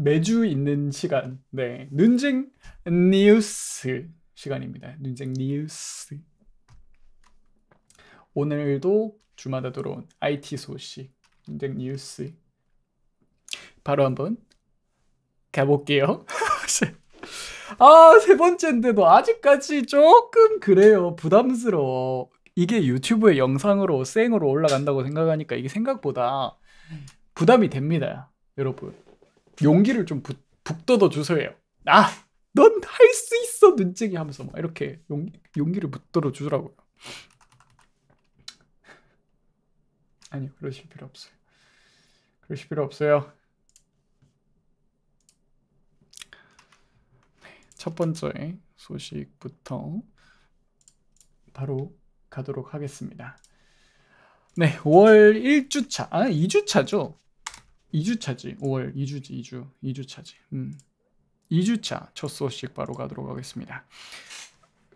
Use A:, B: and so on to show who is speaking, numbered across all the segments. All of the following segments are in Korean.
A: 매주 있는 시간, 네, 눈쟁 뉴스 시간입니다. 눈쟁 뉴스. 오늘도 주마다 들어온 IT 소식, 눈쟁 뉴스. 바로 한번 가볼게요. 아, 세 번째인데도 아직까지 조금 그래요. 부담스러워. 이게 유튜브에 영상으로 생으로 올라간다고 생각하니까 이게 생각보다 부담이 됩니다. 여러분. 용기를 좀 부, 북돋워 주세요. 아, 넌 할 수 있어, 눈쟁이 하면서 막 이렇게 용, 용기를 북돋워 주더라고요. 아니요, 그러실 필요 없어요. 그러실 필요 없어요. 네, 첫 번째 소식부터 바로 가도록 하겠습니다. 네, 5월 1주차, 아, 2주차죠. 2주차지 5월 2주지 2주 2주차지 음. 2주차 첫 소식 바로 가도록 하겠습니다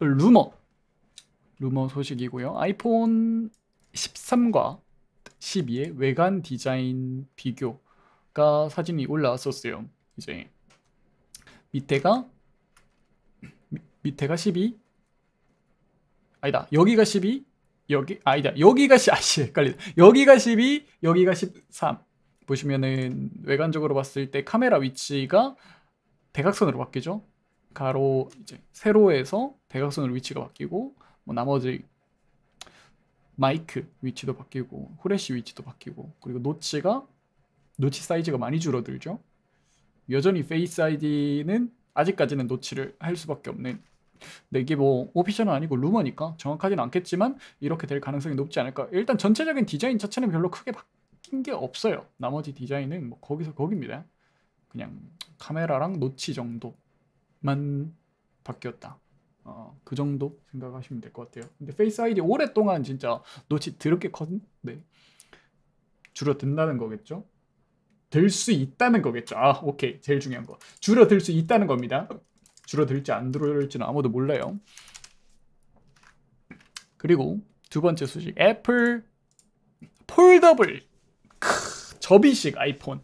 A: 루머 루머 소식이고요 아이폰 13과 12의 외관 디자인 비교가 사진이 올라왔었어요 이제 밑에가 미, 밑에가 12 아니다 여기가 12 여기 아니다 여기가 10 아씨 헷갈리다 여기가 12 여기가 13 보시면은 외관적으로 봤을 때 카메라 위치가 대각선으로 바뀌죠. 가로 이제 세로에서 대각선으로 위치가 바뀌고 뭐 나머지 마이크 위치도 바뀌고 후레쉬 위치도 바뀌고 그리고 노치가 노치 사이즈가 많이 줄어들죠. 여전히 페이스 아이디는 아직까지는 노치를 할 수밖에 없는 근데 이게 뭐 오피셜은 아니고 루머니까 정확하진 않겠지만 이렇게 될 가능성이 높지 않을까 일단 전체적인 디자인 자체는 별로 크게 바, 뀌 큰게 없어요. 나머지 디자인은 뭐 거기서 거기입니다. 그냥 카메라랑 노치 정도만 바뀌었다. 어, 그 정도 생각하시면 될 것 같아요. 근데 페이스 아이디 오랫동안 진짜 노치 드럽게 컸는데 네, 줄어든다는 거겠죠? 될 수 있다는 거겠죠? 아, 오케이. 제일 중요한 거. 줄어들 수 있다는 겁니다. 줄어들지 안들어올지는 아무도 몰라요. 그리고 두 번째 소식. 애플 폴더블 크, 접이식 아이폰.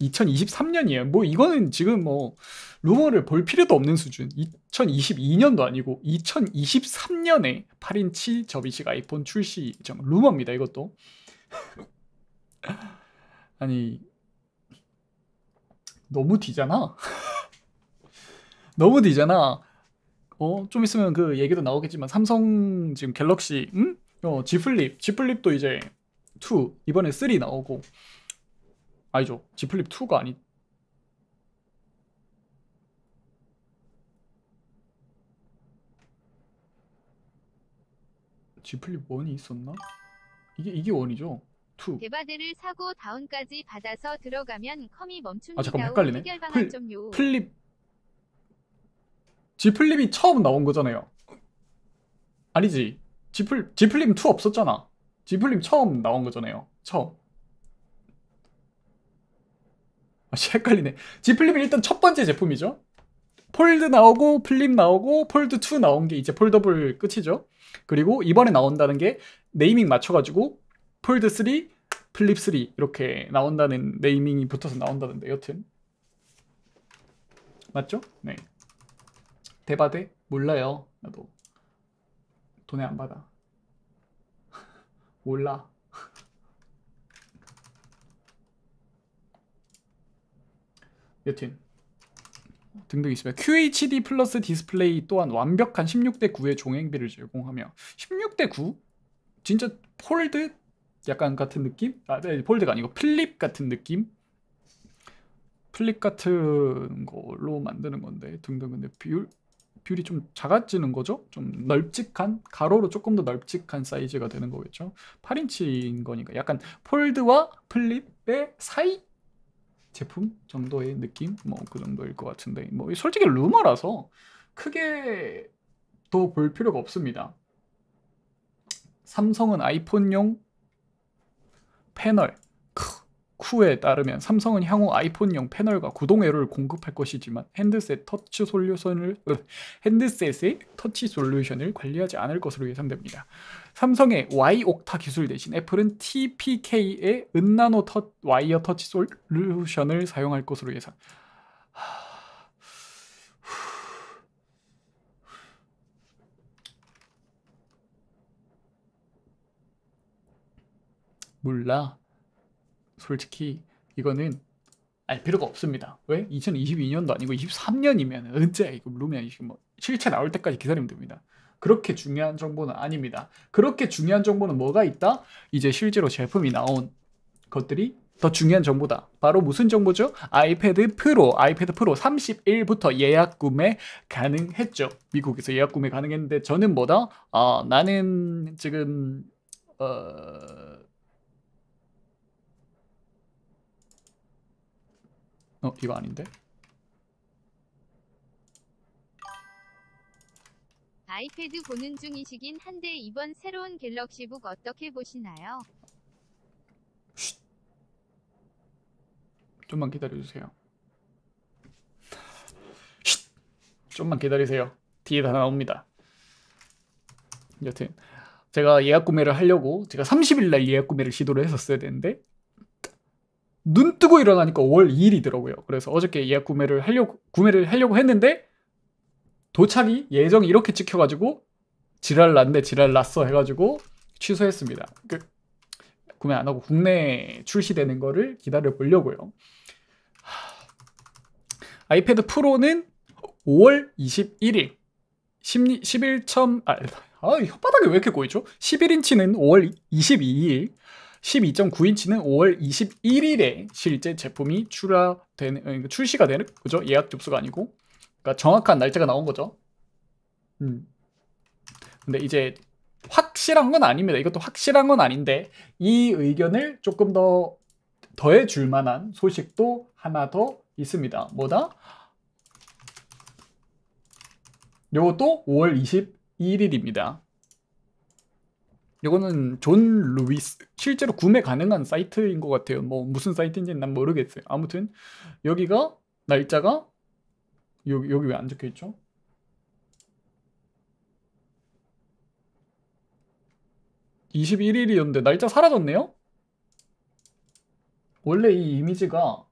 A: 2023년이에요. 뭐 이거는 지금 뭐 루머를 볼 필요도 없는 수준. 2022년도 아니고 2023년에 8인치 접이식 아이폰 출시 예정. 루머입니다. 이것도. 아니 너무 뒤잖아. 너무 뒤잖아. 어, 좀 있으면 그 얘기도 나오겠지만 삼성 지금 갤럭시 응? 어, 지 플립, 지 플립도 이제 2 이번에 3 나오고 아니죠 지 플립 2가 아니 지 플립 1이 있었나? 이게 이게 1이죠? 2 대바대를 사고 다운까지 받아서 들어가면 컴이 멈춥니다. 아 잠깐 헷갈리네. 플, 플립 G 플립이 처음 나온 거잖아요. 아니지. G 플립 G 플립 2 없었잖아. 지플립 처음 나온 거잖아요. 처음. 아, 씨, 헷갈리네. 지플립은 일단 첫 번째 제품이죠. 폴드 나오고 플립 나오고 폴드 2 나온 게 이제 폴더블 끝이죠. 그리고 이번에 나온다는 게 네이밍 맞춰가지고 폴드 3, 플립 3 이렇게 나온다는 네이밍이 붙어서 나온다는데 여튼 맞죠? 네 대바대 몰라요 나도 돈에 안 받아 몰라. 여튼 등등 있습니다. QHD 플러스 디스플레이 또한 완벽한 16대 9의 종행비를 제공하며 16대 9? 진짜 폴드 약간 같은 느낌? 아, 네, 폴드가 아니고 플립 같은 느낌? 플립 같은 걸로 만드는 건데 등등 근데 비율 뷰리 좀 작아지는 거죠. 좀 넓직한 가로로 조금 더 넓직한 사이즈가 되는 거겠죠. 8인치인 거니까 약간 폴드와 플립의 사이 제품 정도의 느낌 뭐 그 정도일 것 같은데 뭐 솔직히 루머라서 크게 더 볼 필요가 없습니다. 삼성은 아이폰용 패널 쿠에 따르면 삼성은 향후 아이폰용 패널과 구동 회로를 공급할 것이지만 핸드셋 터치 솔루션을 핸드셋의 터치 솔루션을 관리하지 않을 것으로 예상됩니다. 삼성의 Y 옥타 기술 대신 애플은 TPK의 은나노 터, 와이어 터치 솔루션을 사용할 것으로 예상. 하... 몰라. 솔직히 이거는 알 필요가 없습니다. 왜? 2022년도 아니고 23년이면 언제 이거 루미안 이식 뭐 실체 나올 때까지 기다리면 됩니다. 그렇게 중요한 정보는 아닙니다. 그렇게 중요한 정보는 뭐가 있다? 이제 실제로 제품이 나온 것들이 더 중요한 정보다. 바로 무슨 정보죠? 아이패드 프로, 아이패드 프로 31부터 예약 구매 가능했죠. 미국에서 예약 구매 가능했는데 저는 뭐다? 아, 나는 지금 어... 어 이거 아닌데? 아이패드 보는 중이시긴 한데 이번 새로운 갤럭시북 어떻게 보시나요? 쉿. 좀만 기다려주세요. 쉿. 좀만 기다리세요. 뒤에 다 나옵니다. 여튼 제가 예약 구매를 하려고 제가 30일 날 예약 구매를 시도를 했었어야 되는데 눈 뜨고 일어나니까 5월 2일이더라고요. 그래서 어저께 예약 구매를 하려고 구매를 하려고 했는데 도착이 예정이 이렇게 찍혀가지고 지랄 났네 지랄 났어 해가지고 취소했습니다. 그, 구매 안 하고 국내 출시되는 거를 기다려 보려고요. 아이패드 프로는 5월 21일 10, 11. 아, 아 혓바닥이 왜 이렇게 꼬이죠? 11인치는 5월 22일 12.9인치는 5월 21일에 실제 제품이 출하된, 어, 그러니까 출시가 되는 거죠. 예약 접수가 아니고. 그러니까 정확한 날짜가 나온 거죠. 음. 근데 이제 확실한 건 아닙니다. 이것도 확실한 건 아닌데 이 의견을 조금 더 더해 줄 만한 소식도 하나 더 있습니다. 뭐다? 요것도 5월 21일입니다. 이거는 존 루이스 실제로 구매 가능한 사이트인 것 같아요 뭐 무슨 사이트인지난 모르겠어요 아무튼 여기가 날짜가 여기, 여기 왜 안 적혀있죠? 2 1일이었는데 날짜 사라졌네요? 원래 이 이미지가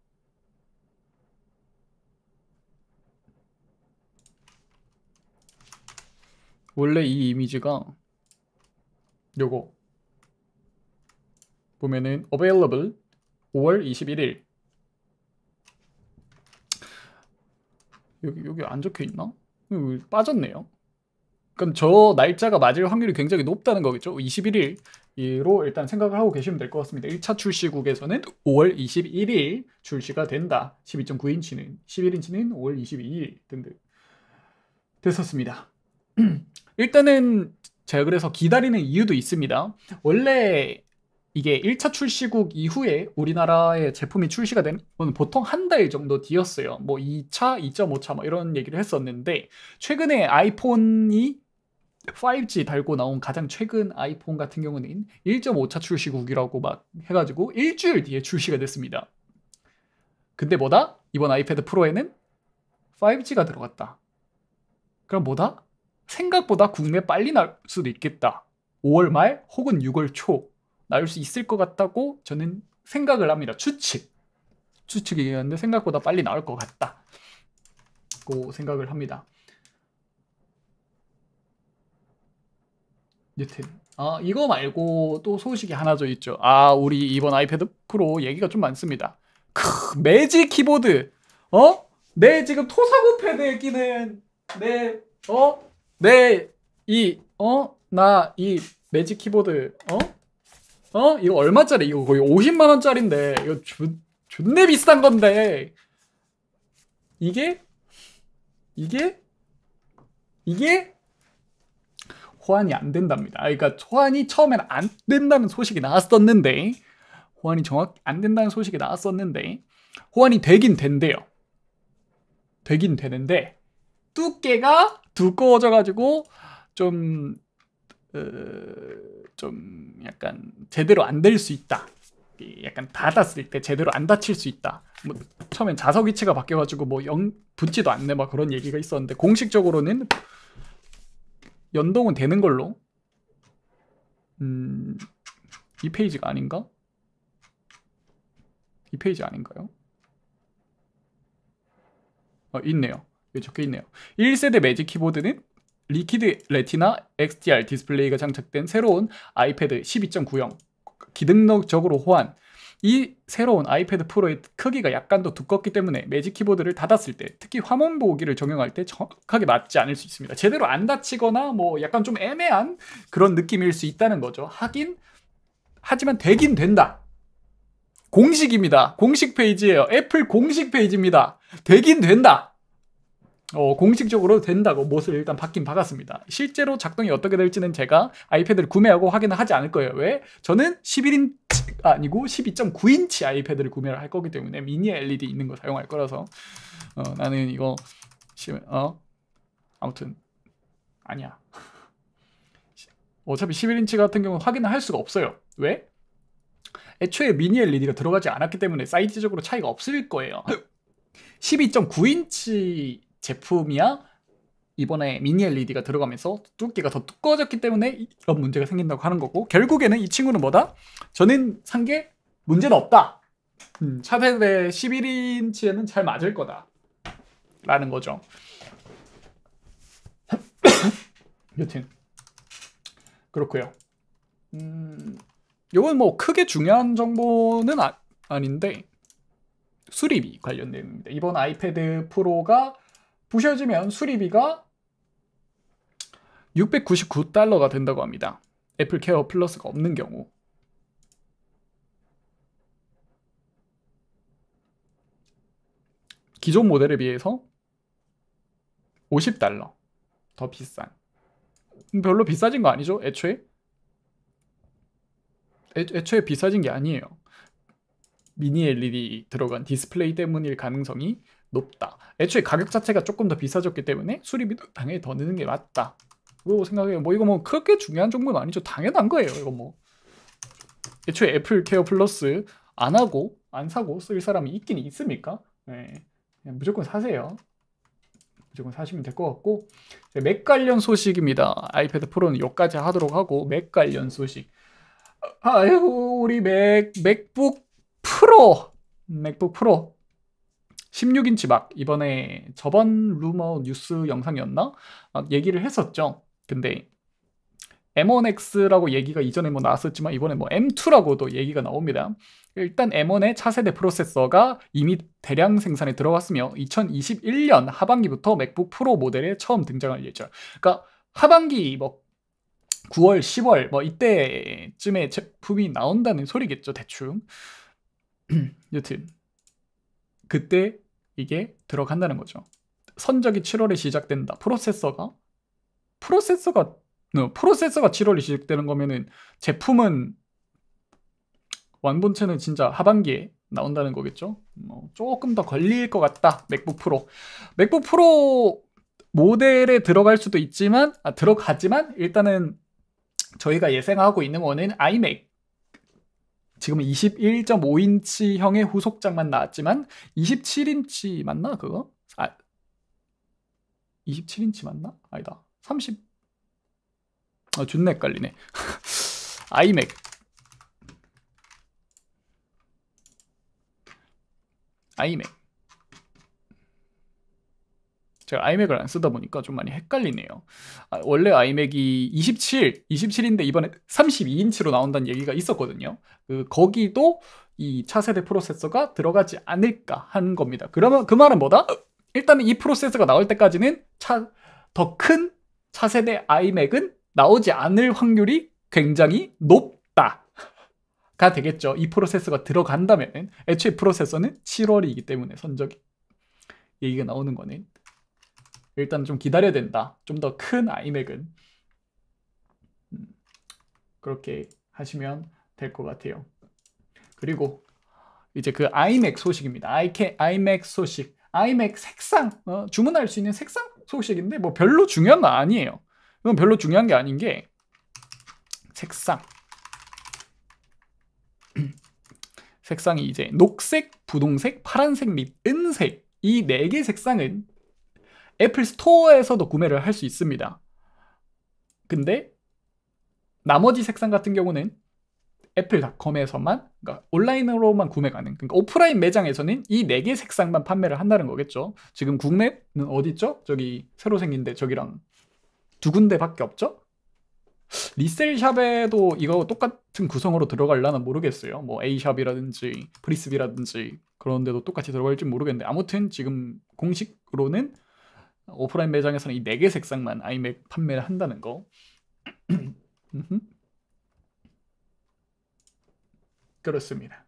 A: 원래 이 이미지가 요거 보면은 available 5월 21일 여기 여기 안 적혀 있나? 여기 음, 빠졌네요. 그럼 저 날짜가 맞을 확률이 굉장히 높다는 거겠죠? 21일로 일단 생각을 하고 계시면 될 것 같습니다. 1차 출시국에서는 5월 21일 출시가 된다. 12.9인치는 11인치는 5월 22일 등등 됐었습니다. 일단은 제가 그래서 기다리는 이유도 있습니다. 원래 이게 1차 출시국 이후에 우리나라의 제품이 출시가 되는 건 보통 한 달 정도 뒤였어요. 뭐 2차, 2.5차 뭐 이런 얘기를 했었는데 최근에 아이폰이 5G 달고 나온 가장 최근 아이폰 같은 경우는 1.5차 출시국이라고 막 해가지고 일주일 뒤에 출시가 됐습니다. 근데 뭐다? 이번 아이패드 프로에는 5G가 들어갔다. 그럼 뭐다? 생각보다 국내 빨리 나올 수도 있겠다. 5월 말 혹은 6월 초 나올 수 있을 것 같다고 저는 생각을 합니다. 추측. 추측이었는데 생각보다 빨리 나올 것 같다. 고 생각을 합니다. 여튼 아, 이거 말고 또 소식이 하나 더 있죠. 아, 우리 이번 아이패드 프로 얘기가 좀 많습니다. 크, 매직 키보드. 어? 내 지금 토사구 패드에 끼는 내 어? 내이어나이 어? 매직 키보드 어? 어? 이거 얼마짜리? 이거 거의 50만 원짜리인데 이거 주, 존내 비싼 건데 이게 이게 이게 호환이 안 된답니다. 아, 그러니까 호환이 처음엔 안 된다는 소식이 나왔었는데 호환이 정확히 안 된다는 소식이 나왔었는데 호환이 되긴 된대요. 되긴 되는데 두께가 두꺼워져가지고 좀, 어, 좀 약간 제대로 안 될 수 있다. 약간 닫았을 때 제대로 안 닫힐 수 있다. 뭐 처음엔 자석 위치가 바뀌어가지고 뭐 영, 붙지도 않네 막 그런 얘기가 있었는데 공식적으로는 연동은 되는 걸로. 음, 이 페이지가 아닌가? 이 페이지 아닌가요? 어, 있네요. 이게 예, 적혀있네요 1세대 매직 키보드는 리퀴드 레티나 XDR 디스플레이가 장착된 새로운 아이패드 1 2 9형 기능적으로 호환 이 새로운 아이패드 프로의 크기가 약간 더 두껍기 때문에 매직 키보드를 닫았을 때 특히 화면 보기를 적용할 때 정확하게 맞지 않을 수 있습니다 제대로 안 닫히거나 뭐 약간 좀 애매한 그런 느낌일 수 있다는 거죠 하긴 하지만 되긴 된다 공식입니다 공식 페이지예요 애플 공식 페이지입니다 되긴 된다 어, 공식적으로 된다고 못을 일단 받긴 받았습니다. 실제로 작동이 어떻게 될지는 제가 아이패드를 구매하고 확인을 하지 않을 거예요. 왜? 저는 11인 치 아, 아니고 12.9인치 아이패드를 구매를 할 거기 때문에 미니 LED 있는 거 사용할 거라서 어, 나는 이거 어 아무튼 아니야. 어차피 11인치 같은 경우는 확인을 할 수가 없어요. 왜? 애초에 미니 LED가 들어가지 않았기 때문에 사이즈적으로 차이가 없을 거예요. 12.9인치 제품이야 이번에 미니 LED가 들어가면서 두께가 더 두꺼워졌기 때문에 이런 문제가 생긴다고 하는 거고 결국에는 이 친구는 뭐다? 저는 산 게 문제는 없다. 음, 차세대 11인치에는 잘 맞을 거다. 라는 거죠. 여튼 그렇고요. 음, 이건 뭐 크게 중요한 정보는 아, 아닌데 수리비 관련 된겁니다 이번 아이패드 프로가 보셔지면 수리비가 699달러가 된다고 합니다. 애플 케어 플러스가 없는 경우. 기존 모델에 비해서 50달러 더 비싼. 음, 별로 비싸진 거 아니죠? 애초에? 애, 초에 비싸진 게 아니에요. 미니 LED 들어간 디스플레이 때문일 가능성이 높다. 애초에 가격 자체가 조금 더 비싸졌기 때문에 수리비 도 당연히 더 느는 게 맞다. 그거 뭐 생각해요. 뭐 이거 뭐 크게 중요한 종목 는 아니죠. 당연한 거예요. 이거 뭐 애초에 애플 케어 플러스 안 하고 안 사고 쓸 사람이 있긴 있습니까? 네. 무조건 사세요. 무조건 사시면 될 것 같고 네, 맥 관련 소식입니다. 아이패드 프로는 여기까지 하도록 하고 맥 관련 소식. 아유 우리 맥 맥북 프로 맥북 프로 16인치 막 이번에 저번 루머 뉴스 영상이었나? 아, 얘기를 했었죠. 근데 M1X라고 얘기가 이전에 뭐 나왔었지만 이번에 뭐 M2라고도 얘기가 나옵니다. 일단 M1의 차세대 프로세서가 이미 대량 생산에 들어갔으며 2021년 하반기부터 맥북 프로 모델에 처음 등장할 예정. 그러니까 하반기 뭐 9월, 10월 뭐 이때쯤에 제품이 나온다는 소리겠죠, 대충. 여튼 그때 이게 들어간다는 거죠. 선적이 7월에 시작된다. 프로세서가 프로세서가 어, 프로세서가 7월에 시작되는 거면은 제품은 완본체는 진짜 하반기에 나온다는 거겠죠. 뭐 조금 더 걸릴 것 같다. 맥북 프로. 맥북 프로 모델에 들어갈 수도 있지만 아, 들어가지만 일단은 저희가 예상하고 있는 거는 아이맥 지금은 21.5인치형의 후속작만 나왔지만 27인치 맞나 그거? 아 27인치 맞나? 아니다. 30. 아 존나 헷갈리네. 아이맥. 아이맥. 제가 아이맥을 안 쓰다 보니까 좀 많이 헷갈리네요. 아, 원래 아이맥이 27, 27인데 이번에 32인치로 나온다는 얘기가 있었거든요. 그 거기도 이 차세대 프로세서가 들어가지 않을까 하는 겁니다. 그러면 그 말은 뭐다? 일단은 이 프로세서가 나올 때까지는 차 더 큰 차세대 아이맥은 나오지 않을 확률이 굉장히 높다. 가 되겠죠. 이 프로세서가 들어간다면 애초에 프로세서는 7월이기 때문에 선적이 얘기가 나오는 거는 일단 좀 기다려야 된다. 좀 더 큰 아이맥은 음, 그렇게 하시면 될 것 같아요. 그리고 이제 그 아이맥 소식입니다. 아이케 아이맥 소식, 아이맥 색상 어, 주문할 수 있는 색상 소식인데 뭐 별로 중요한 거 아니에요. 이건 별로 중요한 게 아닌 게 색상. 색상이 이제 녹색, 분홍색, 파란색 및 은색 이 네개 색상은 애플 스토어에서도 구매를 할 수 있습니다. 근데 나머지 색상 같은 경우는 애플닷컴에서만 그러니까 온라인으로만 구매 가능. 그러니까 오프라인 매장에서는 이 네개 색상만 판매를 한다는 거겠죠. 지금 국내는 어디 있죠? 저기 새로 생긴데 저기랑 두 군데밖에 없죠? 리셀샵에도 이거 똑같은 구성으로 들어갈라나 모르겠어요. 뭐 A샵이라든지 프리스비라든지 그런 데도 똑같이 들어갈지 모르겠는데 아무튼 지금 공식으로는 오프라인 매장에서는 이 네 개 색상만 아이맥 판매를 한다는 거. 그렇습니다.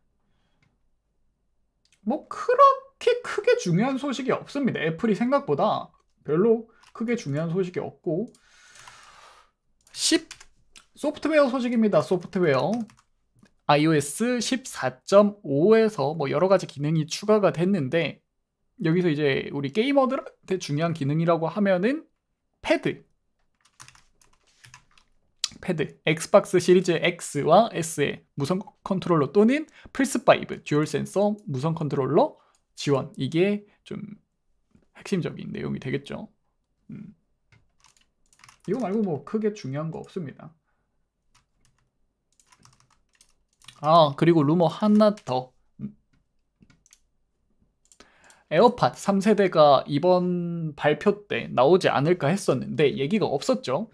A: 뭐 그렇게 크게 중요한 소식이 없습니다. 애플이 생각보다 별로 크게 중요한 소식이 없고 10 소프트웨어 소식입니다. 소프트웨어 iOS 14.5에서 뭐 여러 가지 기능이 추가가 됐는데 여기서 이제 우리 게이머들한테 중요한 기능이라고 하면은 패드 패드 엑스박스 시리즈 X와 S의 무선 컨트롤러 또는 플스5 듀얼 센서 무선 컨트롤러 지원 이게 좀 핵심적인 내용이 되겠죠 음. 이거 말고 뭐 크게 중요한 거 없습니다 아 그리고 루머 하나 더 에어팟 3세대가 이번 발표 때 나오지 않을까 했었는데 얘기가 없었죠.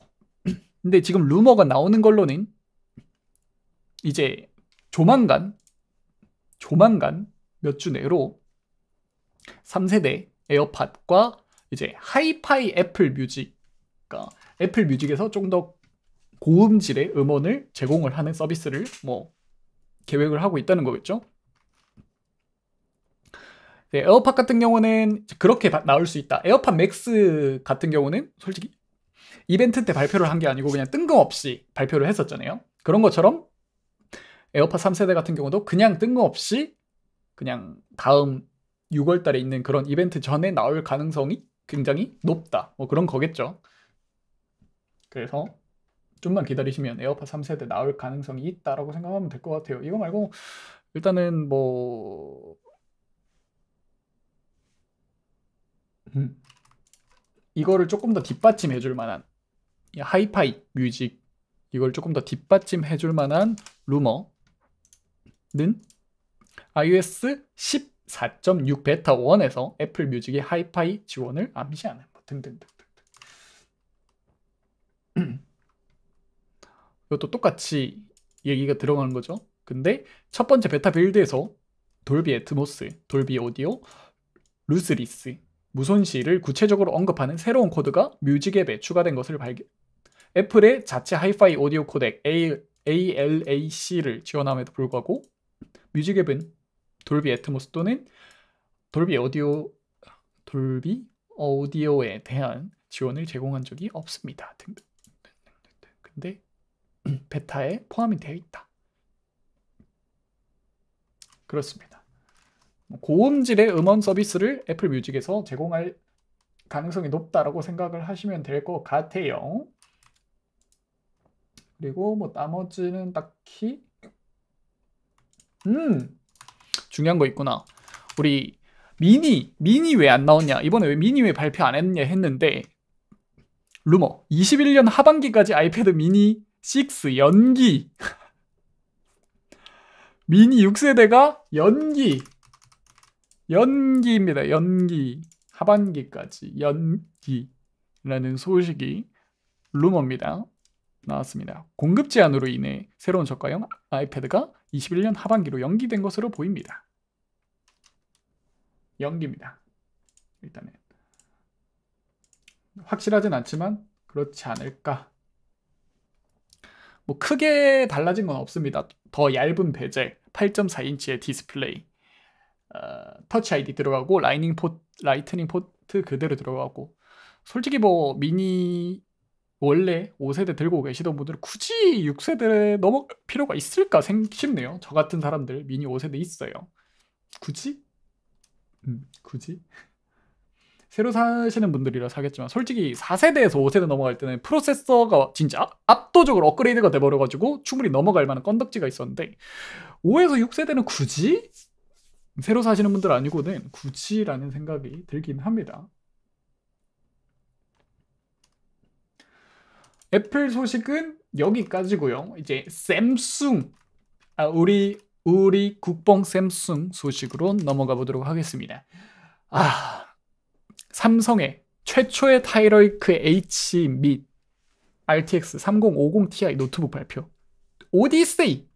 A: 근데 지금 루머가 나오는 걸로는 이제 조만간 조만간 몇 주 내로 3세대 에어팟과 이제 하이파이 애플 뮤직 애플 뮤직에서 좀 더 고음질의 음원을 제공을 하는 서비스를 뭐 계획을 하고 있다는 거겠죠. 네, 에어팟 같은 경우는 그렇게 나올 수 있다. 에어팟 맥스 같은 경우는 솔직히 이벤트 때 발표를 한 게 아니고 그냥 뜬금없이 발표를 했었잖아요. 그런 것처럼 에어팟 3세대 같은 경우도 그냥 뜬금없이 그냥 다음 6월 달에 있는 그런 이벤트 전에 나올 가능성이 굉장히 높다. 뭐 그런 거겠죠. 그래서 좀만 기다리시면 에어팟 3세대 나올 가능성이 있다라고 생각하면 될 것 같아요. 이거 말고 일단은 뭐 음. 이거를 조금 더 뒷받침해 줄 만한 하이파이 뮤직 이걸 조금 더 뒷받침해 줄 만한 루머는 iOS 14.6 베타 1에서 애플 뮤직의 하이파이 지원을 암시하는 뭐 등등등 이것도 똑같이 얘기가 들어가는 거죠. 근데 첫 번째 베타 빌드에서 돌비 애트모스, 돌비 오디오, 루스리스 무손실을 구체적으로 언급하는 새로운 코드가 뮤직앱에 추가된 것을 발견. 애플의 자체 하이파이 오디오 코덱 ALAC를 지원함에도 불구하고 뮤직앱은 돌비 애트모스 또는 돌비 오디오 돌비 오디오에 대한 지원을 제공한 적이 없습니다. 근데 베타에 포함이 되어 있다. 그렇습니다. 고음질의 음원 서비스를 애플 뮤직에서 제공할 가능성이 높다라고 생각을 하시면 될 것 같아요. 그리고 뭐 나머지는 딱히 음 중요한 거 있구나. 우리 미니 미니 왜 안 나왔냐 이번에 왜 미니 왜 발표 안 했냐 했는데 루머 21년 하반기까지 아이패드 미니 6 연기 미니 6세대가 연기 연기입니다. 연기. 하반기까지 연기라는 소식이 루머입니다. 나왔습니다. 공급 제한으로 인해 새로운 저가형 아이패드가 21년 하반기로 연기된 것으로 보입니다. 연기입니다. 일단은 확실하진 않지만 그렇지 않을까. 뭐 크게 달라진 건 없습니다. 더 얇은 베젤, 8.4인치의 디스플레이, 어, 터치 아이디 들어가고 라이닝 포트, 라이트닝 포트 그대로 들어가고 솔직히 뭐 미니 원래 5세대 들고 계시던 분들 은 굳이 6세대에 넘어갈 필요가 있을까 싶네요. 저 같은 사람들 미니 5세대 있어요. 굳이? 음, 굳이? 새로 사시는 분들이라 사겠지만 솔직히 4세대에서 5세대 넘어갈 때는 프로세서가 진짜 압도적으로 업그레이드가 돼버려가지고 충분히 넘어갈 만한 건덕지가 있었는데 5에서 6세대는 굳이? 새로 사시는 분들 아니고는 굳이라는 생각이 들긴 합니다. 애플 소식은 여기까지고요. 이제 샘숭 아, 우리 우리 국뽕 샘숭 소식으로 넘어가 보도록 하겠습니다. 아 삼성의 최초의 타이로이크 H 및 RTX 3050 Ti 노트북 발표. 오디세이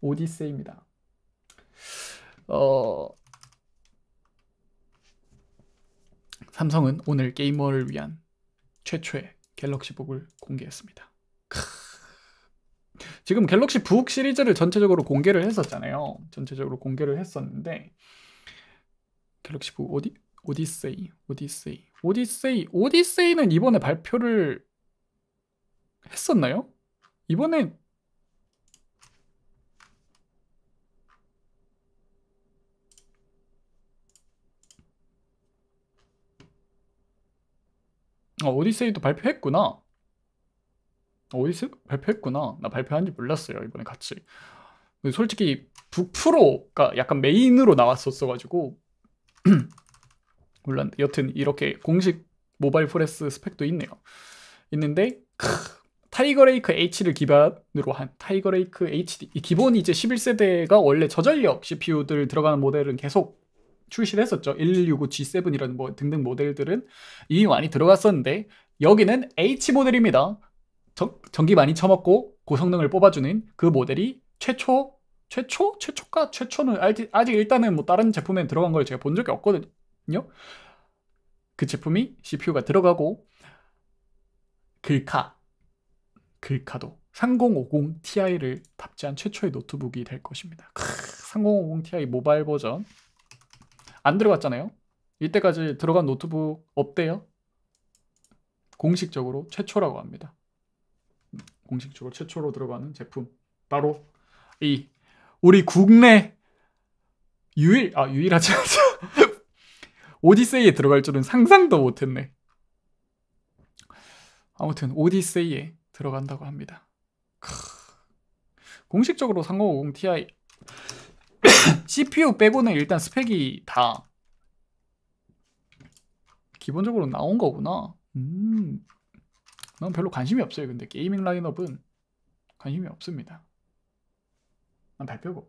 A: 오디세이입니다. 어... 삼성은 오늘 게이머를 위한 최초의 갤럭시북을 공개했습니다. 크... 지금 갤럭시 북 시리즈를 전체적으로 공개를 했었잖아요. 전체적으로 공개를 했었는데 갤럭시 북 오디 오디세이, 오디세이, 오디세이, 오디세이는 이번에 발표를 했었나요? 이번에 아, 어, 오디세이도 발표했구나. 오디세이 발표했구나. 나 발표한지 몰랐어요. 이번에 같이. 솔직히 부프로가 약간 메인으로 나왔었어가지고 몰랐는데 여튼 이렇게 공식 모바일 포레스 스펙도 있네요. 있는데 크, 타이거레이크 H를 기반으로 한 타이거레이크 HD 기본이 이제 11세대가 원래 저전력 CPU들 들어가는 모델은 계속 출시를 했었죠. 1 6 5 G7이라는 뭐 등등 모델들은 이미 많이 들어갔었는데 여기는 H 모델입니다. 전, 전기 많이 처먹고 고성능을 뽑아주는 그 모델이 최초 최초 최초가 최초는 아직, 아직 일단은 뭐 다른 제품에 들어간 걸 제가 본 적이 없거든요. 그 제품이 CPU가 들어가고 글카 글카도 3050 Ti를 탑재한 최초의 노트북이 될 것입니다. 크, 3050 Ti 모바일 버전 안 들어갔잖아요. 이때까지 들어간 노트북 없대요. 공식적으로 최초라고 합니다. 공식적으로 최초로 들어가는 제품 바로 이 우리 국내 유일 아 유일하지 않죠. 오디세이에 들어갈 줄은 상상도 못했네. 아무튼 오디세이에 들어간다고 합니다. 크... 공식적으로 3050 Ti CPU 빼고는 일단 스펙이 다 기본적으로 나온 거구나. 음. 난 별로 관심이 없어요. 근데 게이밍 라인업은 관심이 없습니다. 난 발표고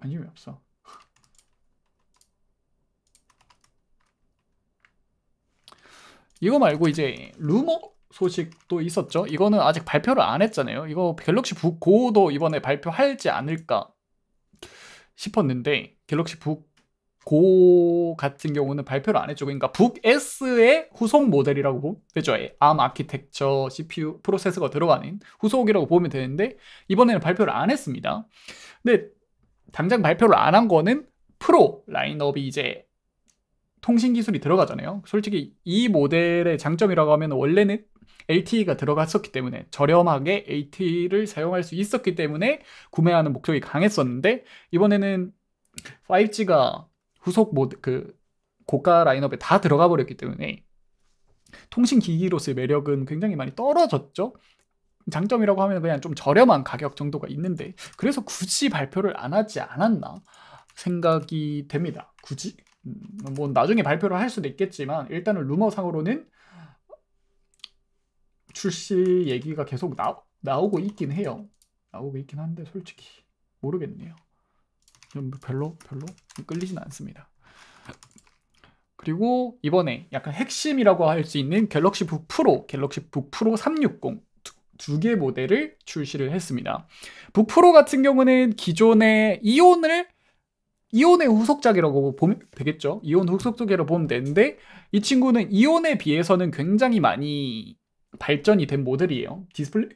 A: 관심이 없어. 이거 말고 이제 루머 소식도 있었죠. 이거는 아직 발표를 안 했잖아요. 이거 갤럭시 북 고도 이번에 발표할지 않을까 싶었는데 갤럭시 북고 같은 경우는 발표를 안 했죠. 그러니까 북 S의 후속 모델이라고 되죠. 암 아키텍처 CPU 프로세서가 들어가는 후속이라고 보면 되는데 이번에는 발표를 안 했습니다. 근데 당장 발표를 안 한 거는 프로 라인업이 이제 통신 기술이 들어가잖아요. 솔직히 이 모델의 장점이라고 하면 원래는 LTE가 들어갔었기 때문에 저렴하게 LTE를 사용할 수 있었기 때문에 구매하는 목적이 강했었는데 이번에는 5G가 후속 모드 그 고가 라인업에 다 들어가 버렸기 때문에 통신 기기로서의 매력은 굉장히 많이 떨어졌죠. 장점이라고 하면 그냥 좀 저렴한 가격 정도가 있는데 그래서 굳이 발표를 안 하지 않았나 생각이 됩니다. 굳이 음, 뭐 나중에 발표를 할 수도 있겠지만 일단은 루머상으로는 출시 얘기가 계속 나, 나오고 있긴 해요. 나오고 있긴 한데 솔직히 모르겠네요. 별로 별로 끌리진 않습니다. 그리고 이번에 약간 핵심이라고 할 수 있는 갤럭시 북 프로, 갤럭시 북 프로 360 두개 두 모델을 출시를 했습니다. 북 프로 같은 경우는 기존의 이온을 이온의 후속작이라고 보면 되겠죠. 이온 후속작으로 보면 되는데 이 친구는 이온에 비해서는 굉장히 많이 발전이 된 모델이에요. 디스플레이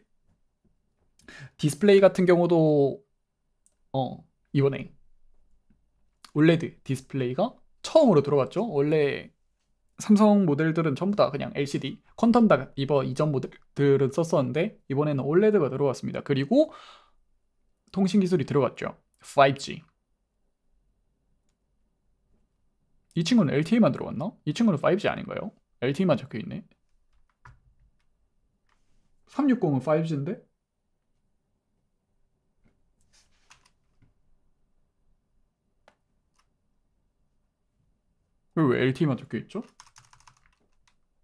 A: 디스플레이 같은 경우도 어 이번에 올레드 디스플레이가 처음으로 들어갔죠. 원래 삼성 모델들은 전부 다 그냥 LCD, 퀀텀 다 이번 이전 모델들은 썼었는데 이번에는 올레드가 들어갔습니다. 그리고 통신 기술이 들어갔죠. 5G. 이 친구는 LTE만 들어갔나? 이 친구는 5G 아닌가요? LTE만 적혀있네. 360은 5G인데? 왜 LTE만 적혀있죠?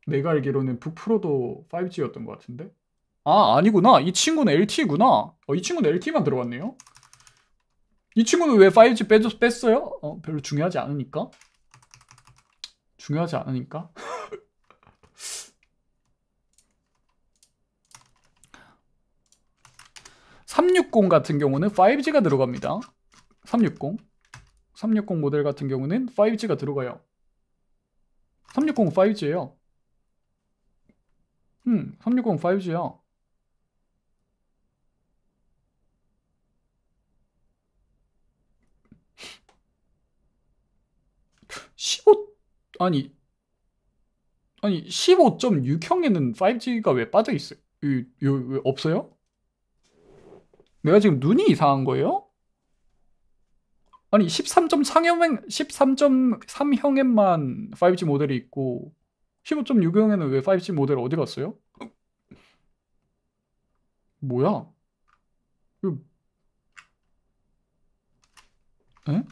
A: 내가 알기로는 북프로도 5G였던 것 같은데? 아 아니구나 이 친구는 LTE구나 어, 이 친구는 LTE만 들어왔네요이 친구는 왜 5G 뺐, 뺐어요? 어, 별로 중요하지 않으니까 중요하지 않으니까 360 같은 경우는 5G가 들어갑니다. 360. 360 모델 같은 경우는 5G가 들어가요. 360 5 g 에요 음, 360 5G야. 아니 아니 15.6형에는 5G가 왜 빠져 있어요? 이, 이, 이, 없어요? 내가 지금 눈이 이상한 거예요? 아니 13.3형엔 13.3형엔만 5G 모델이 있고 15.6형에는 왜 5G 모델 어디 갔어요? 뭐야? 이거... 에?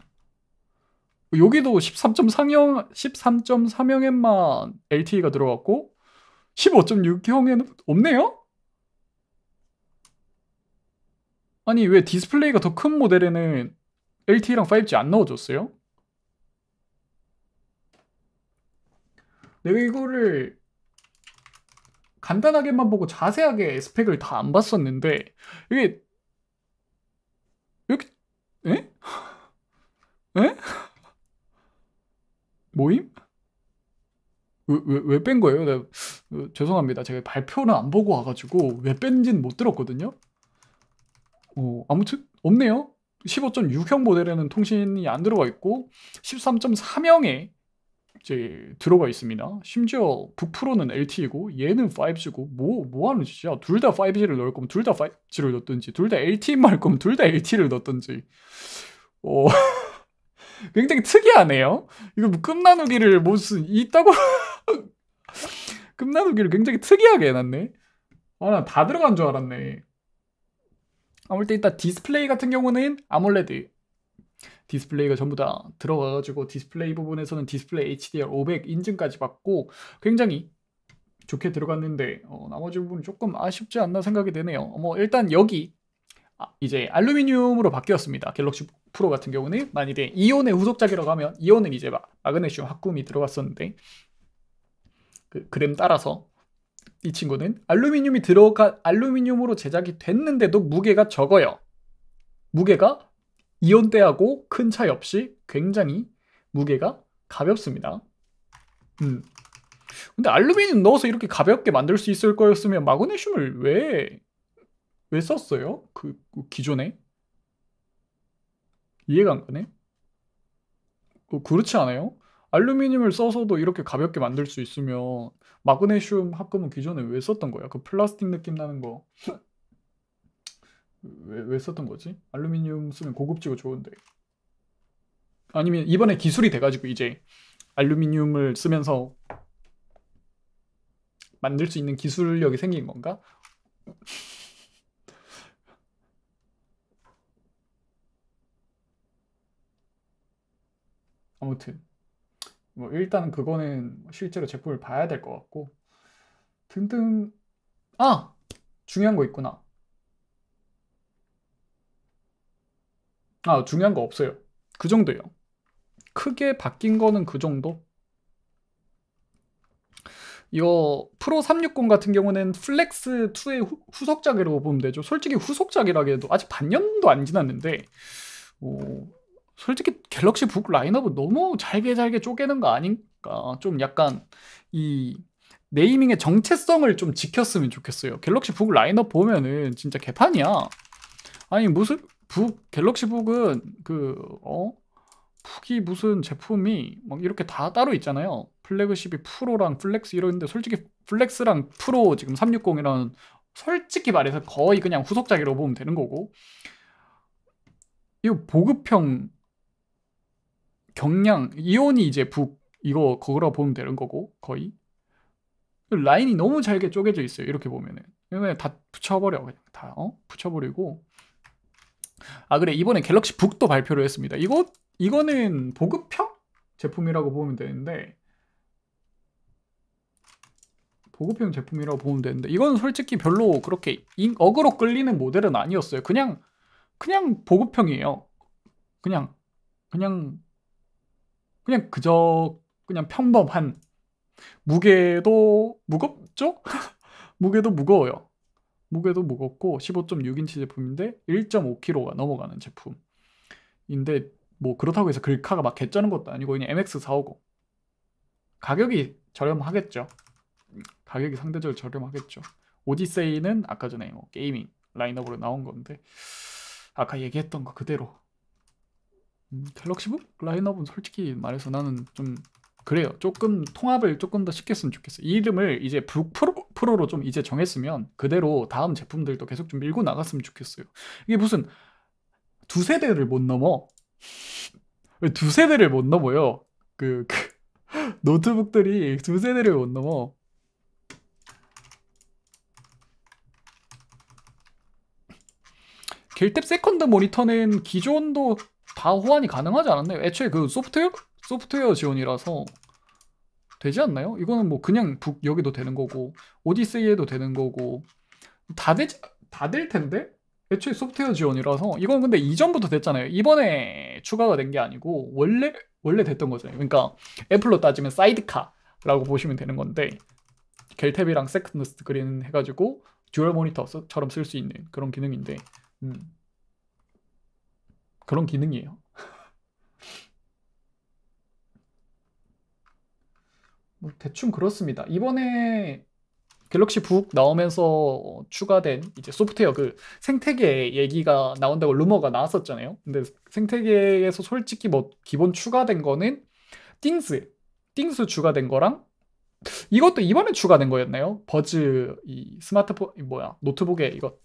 A: 여기도 13.3형 13.3형엔만 LTE가 들어갔고 15.6형에는 없네요? 아니 왜 디스플레이가 더 큰 모델에는 LTE랑 5G 안 넣어줬어요? 내가 이거를 간단하게만 보고 자세하게 스펙을 다 안 봤었는데 이게 이렇게 에? 에? 모임? 왜 왜 뺀 거예요? 나, 어, 죄송합니다. 제가 발표는 안 보고 와가지고 왜 뺀진 못 들었거든요. 뭐 아무튼 없네요. 15.6형 모델에는 통신이 안 들어가 있고 13.3형에 이제 들어가 있습니다. 심지어 북프로는 LTE고 얘는 5G고 뭐뭐 하는 짓이야? 둘 다 5G를 넣을 거면 둘 다 5G를 넣든지 둘 다 l t e 말할 거면 둘다 LTE를 넣든지 어 굉장히 특이하네요. 이거 뭐 끝나누기를 무슨 있다고 끝나누기를 굉장히 특이하게 해놨네. 아 나 다 들어간 줄 알았네. 아무래도 일단 디스플레이 같은 경우는 아몰레드 디스플레이가 전부 다 들어가가지고 디스플레이 부분에서는 디스플레이 HDR 500 인증까지 받고 굉장히 좋게 들어갔는데 어, 나머지 부분은 조금 아쉽지 않나 생각이 되네요 뭐 일단 여기 아, 이제 알루미늄으로 바뀌었습니다 갤럭시 프로 같은 경우는 만약에 이온의 후속작이라고 하면 이온은 이제 막 마그네슘 합금이 들어갔었는데 그 그램 따라서 이 친구는 알루미늄이 들어가 알루미늄으로 제작이 됐는데도 무게가 적어요. 무게가 이온대하고 큰 차이 없이 굉장히 무게가 가볍습니다. 음. 근데 알루미늄 넣어서 이렇게 가볍게 만들 수 있을 거였으면 마그네슘을 왜, 왜 썼어요? 그, 그 기존에? 이해가 안 가네? 어, 그렇지 않아요? 알루미늄을 써서도 이렇게 가볍게 만들 수 있으면 마그네슘 합금은 기존에 왜 썼던 거야? 그 플라스틱 느낌 나는 거. 왜, 왜 썼던 거지? 알루미늄 쓰면 고급지고 좋은데. 아니면 이번에 기술이 돼가지고 이제 알루미늄을 쓰면서 만들 수 있는 기술력이 생긴 건가? 아무튼 뭐 일단 그거는 실제로 제품을 봐야 될 것 같고 등등 아 중요한 거 있구나 아 중요한 거 없어요 그 정도예요 크게 바뀐 거는 그 정도 이거 프로 360 같은 경우는 플렉스 2의 후, 속작이라고 보면 되죠 솔직히 후속작이라기에도 아직 반년도 안 지났는데 오, 어, 솔직히 갤럭시 북 라인업은 너무 잘게 잘게 쪼개는 거 아닌가 좀 약간 이 네이밍의 정체성을 좀 지켰으면 좋겠어요 갤럭시 북 라인업 보면은 진짜 개판이야 아니 무슨 북 갤럭시 북은 그 어 북이 무슨 제품이 막 이렇게 다 따로 있잖아요 플래그십이 프로랑 플렉스 이러는데 솔직히 플렉스랑 프로 지금 360이라는 솔직히 말해서 거의 그냥 후속작이라고 보면 되는 거고 이 보급형 경량 이온이 이제 북 이거 거기라 보면 되는 거고 거의 라인이 너무 잘게 쪼개져 있어요. 이렇게 보면은 그냥 다 붙여버려 그냥 다 어? 붙여버리고 아 그래 이번에 갤럭시 북도 발표를 했습니다. 이거 이거는 보급형 제품이라고 보면 되는데 보급형 제품이라고 보면 되는데 이건 솔직히 별로 그렇게 어그로 끌리는 모델은 아니었어요. 그냥 그냥 보급형이에요. 그냥 그냥 그냥 그저 그냥 평범한 무게도 무겁죠? 무게도 무거워요. 무게도 무겁고 15.6인치 제품인데 1.5kg가 넘어가는 제품인데 뭐 그렇다고 해서 글카가 막 개쩌는 것도 아니고 그냥 MX450 가격이 저렴하겠죠. 가격이 상대적으로 저렴하겠죠. 오디세이는 아까 전에 뭐 게이밍 라인업으로 나온 건데 아까 얘기했던 거 그대로 음, 갤럭시북 라인업은 솔직히 말해서 나는 좀 그래요. 조금 통합을 조금 더시켰으면 좋겠어. 이 이름을 이제 북 프로, 프로로 좀 이제 정했으면 그대로 다음 제품들도 계속 좀 밀고 나갔으면 좋겠어요. 이게 무슨 두 세대를 못 넘어. 두 세대를 못 넘어요. 그, 그 노트북들이 두 세대를 못 넘어. 길탭 세컨드 모니터는 기존도 다 호환이 가능하지 않았나요? 애초에 그 소프트웨어? 소프트웨어 지원이라서 되지 않나요? 이거는 뭐 그냥 북 여기도 되는 거고 오디세이에도 되는 거고 다 되지 다될 텐데 애초에 소프트웨어 지원이라서 이건 근데 이전부터 됐잖아요. 이번에 추가가 된 게 아니고 원래 원래 됐던 거잖아요 그러니까 애플로 따지면 사이드카라고 보시면 되는 건데 겔탭이랑 세컨드 스크린 해가지고 듀얼 모니터처럼 쓸 수 있는 그런 기능인데 음. 그런 기능이에요. 뭐 대충 그렇습니다. 이번에 갤럭시 북 나오면서 추가된 이제 소프트웨어 그 생태계 얘기가 나온다고 루머가 나왔었잖아요. 근데 생태계에서 솔직히 뭐 기본 추가된 거는 띵스, 띵스 추가된 거랑 이것도 이번에 추가된 거였나요? 버즈 이 스마트폰 뭐야 노트북에 이거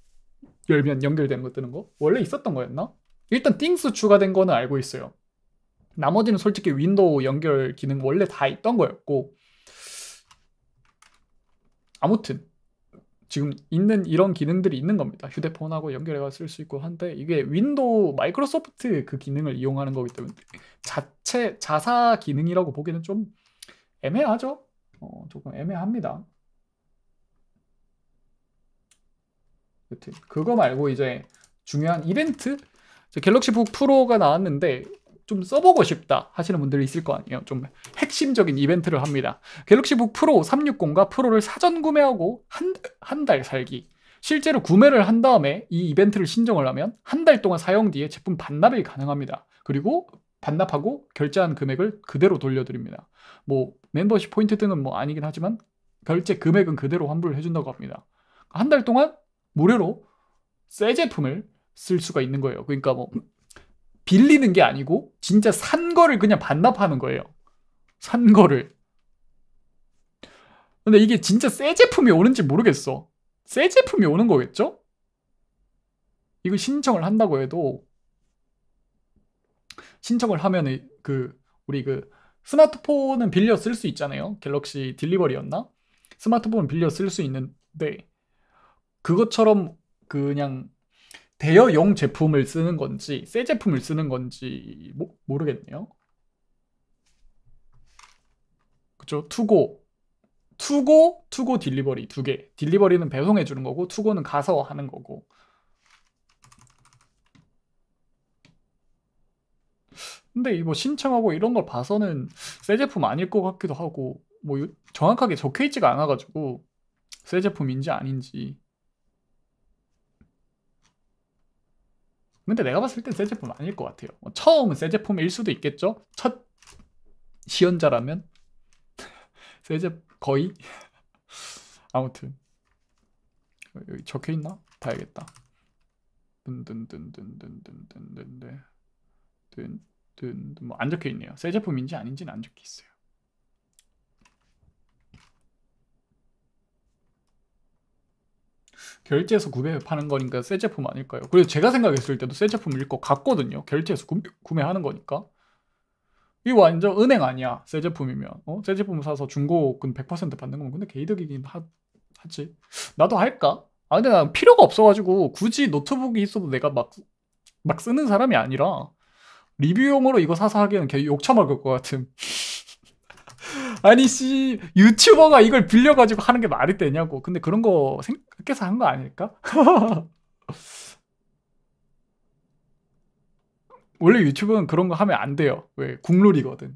A: 열면 연결되는 거 뜨는 거 원래 있었던 거였나? 일단 띵스 추가된 거는 알고 있어요. 나머지는 솔직히 윈도우 연결 기능 원래 다 있던 거였고 아무튼 지금 있는 이런 기능들이 있는 겁니다. 휴대폰하고 연결해서 쓸 수 있고 한데 이게 윈도우 마이크로소프트 그 기능을 이용하는 거기 때문에 자체 자사 기능이라고 보기는 좀 애매하죠. 어, 조금 애매합니다. 그거 말고 이제 중요한 이벤트 갤럭시 북 프로가 나왔는데 좀 써보고 싶다 하시는 분들이 있을 거 아니에요. 좀 핵심적인 이벤트를 합니다. 갤럭시 북 프로 360과 프로를 사전 구매하고 한 한 달 살기. 실제로 구매를 한 다음에 이 이벤트를 신청을 하면 한 달 동안 사용 뒤에 제품 반납이 가능합니다. 그리고 반납하고 결제한 금액을 그대로 돌려드립니다. 뭐 멤버십 포인트 등은 뭐 아니긴 하지만 결제 금액은 그대로 환불 해준다고 합니다. 한 달 동안 무료로 새 제품을 쓸 수가 있는 거예요. 그러니까 뭐 빌리는 게 아니고 진짜 산 거를 그냥 반납하는 거예요. 산 거를. 근데 이게 진짜 새 제품이 오는지 모르겠어. 새 제품이 오는 거겠죠? 이거 신청을 한다고 해도 신청을 하면은 그 우리 그 스마트폰은 빌려 쓸 수 있잖아요. 갤럭시 딜리버리였나? 스마트폰 은 빌려 쓸 수 있는데 그것처럼 그냥 대여용 제품을 쓰는 건지 새 제품을 쓰는 건지 모, 모르겠네요. 그쵸? 투고 투고 투고 딜리버리 두 개. 딜리버리는 배송해 주는 거고 투고는 가서 하는 거고. 근데 이뭐 신청하고 이런 걸 봐서는 새 제품 아닐 것 같기도 하고 뭐 정확하게 적혀 있지가 않아가지고 새 제품인지 아닌지 근데 내가 봤을 땐 새 제품 아닐 것 같아요 처음은 새 제품일 수도 있겠죠 첫 시연자라면 새 제품 거의 아무튼 여기 적혀있나? 봐야겠다 든든든든든든든든든 든뭐 안 적혀있네요 새 제품인지 아닌지는 안 적혀있어요 결제해서 구매해 파는 거니까 새 제품 아닐까요? 그리고 제가 생각했을 때도 새 제품일 것 같거든요. 결제해서 구, 매하는 거니까. 이거 완전 은행 아니야. 새 제품이면. 어? 새 제품 사서 중고금 100% 받는 거면 근데 개이득이긴 하, 하지. 나도 할까? 아 근데 난 필요가 없어가지고 굳이 노트북이 있어도 내가 막, 막 쓰는 사람이 아니라 리뷰용으로 이거 사서 하기에는 개 욕처먹을 것 같은. 아니 씨 유튜버가 이걸 빌려가지고 하는 게 말이 되냐고 근데 그런 거 생각해서 한 거 아닐까? 원래 유튜브는 그런 거 하면 안 돼요 왜 국룰이거든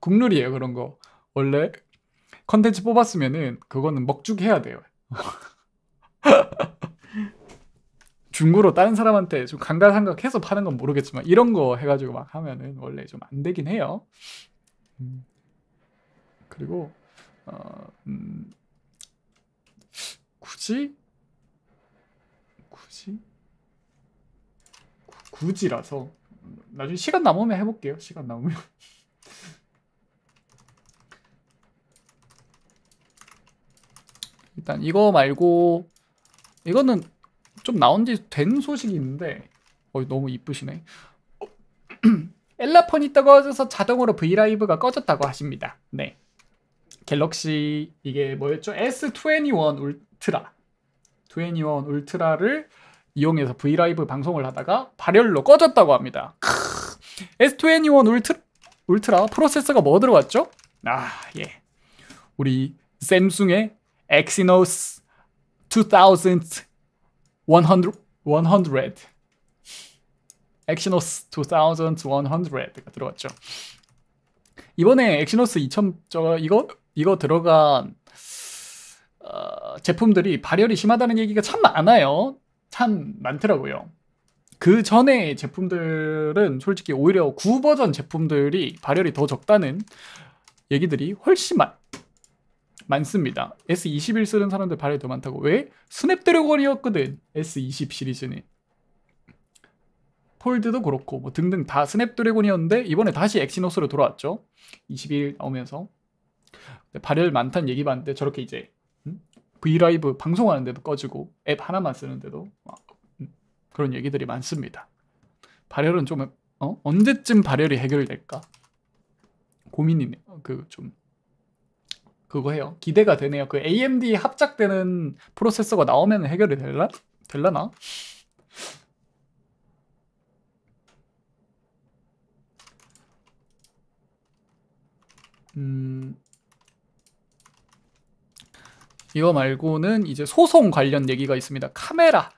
A: 국룰이에요 그런 거 원래 컨텐츠 뽑았으면은 그거는 먹죽 해야 돼요 중고로 다른 사람한테 좀 감가상각해서 파는 건 모르겠지만 이런 거 해가지고 막 하면은 원래 좀 안 되긴 해요 음. 그리고 어, 음, 굳이 굳이 굳이라서 나중에 시간 남으면 해볼게요. 시간 남으면. 일단 이거 말고 이거는 좀 나온 지 된 소식이 있는데 어 너무 이쁘시네 어, 엘라폰이 떨어져서 자동으로 브이라이브가 꺼졌다고 하십니다 네 갤럭시 이게 뭐였죠? S21 울트라 21 울트라를 이용해서 V 라이브 방송을 하다가 발열로 꺼졌다고 합니다. 크, S21 울트라, 울트라 프로세서가 뭐 들어갔죠? 아, 예. 우리 샘숭의 엑시노스 2100 100 엑시노스 2100가 들어갔죠. 이번에 엑시노스 2000 저 이거 이거 들어간 어, 제품들이 발열이 심하다는 얘기가 참 많아요. 참 많더라고요. 그 전에 제품들은 솔직히 오히려 9버전 제품들이 발열이 더 적다는 얘기들이 훨씬 많, 많습니다. S21 쓰는 사람들 발열이 더 많다고. 왜? 스냅드래곤이었거든. S20 시리즈는. 폴드도 그렇고 뭐 등등 다 스냅드래곤이었는데 이번에 다시 엑시노스로 돌아왔죠. 21 나오면서. 발열 많다는 얘기 봤는데 저렇게 이제 음? 브이라이브 방송하는데도 꺼지고 앱 하나만 쓰는데도 음, 그런 얘기들이 많습니다. 발열은 좀 어? 언제쯤 발열이 해결될까 고민이네. 요 어, 그좀 그거 해요. 기대가 되네요. 그 AMD 합작되는 프로세서가 나오면 해결이 될라? 될라나? 음, 이거 말고는 이제 소송 관련 얘기가 있습니다. 카메라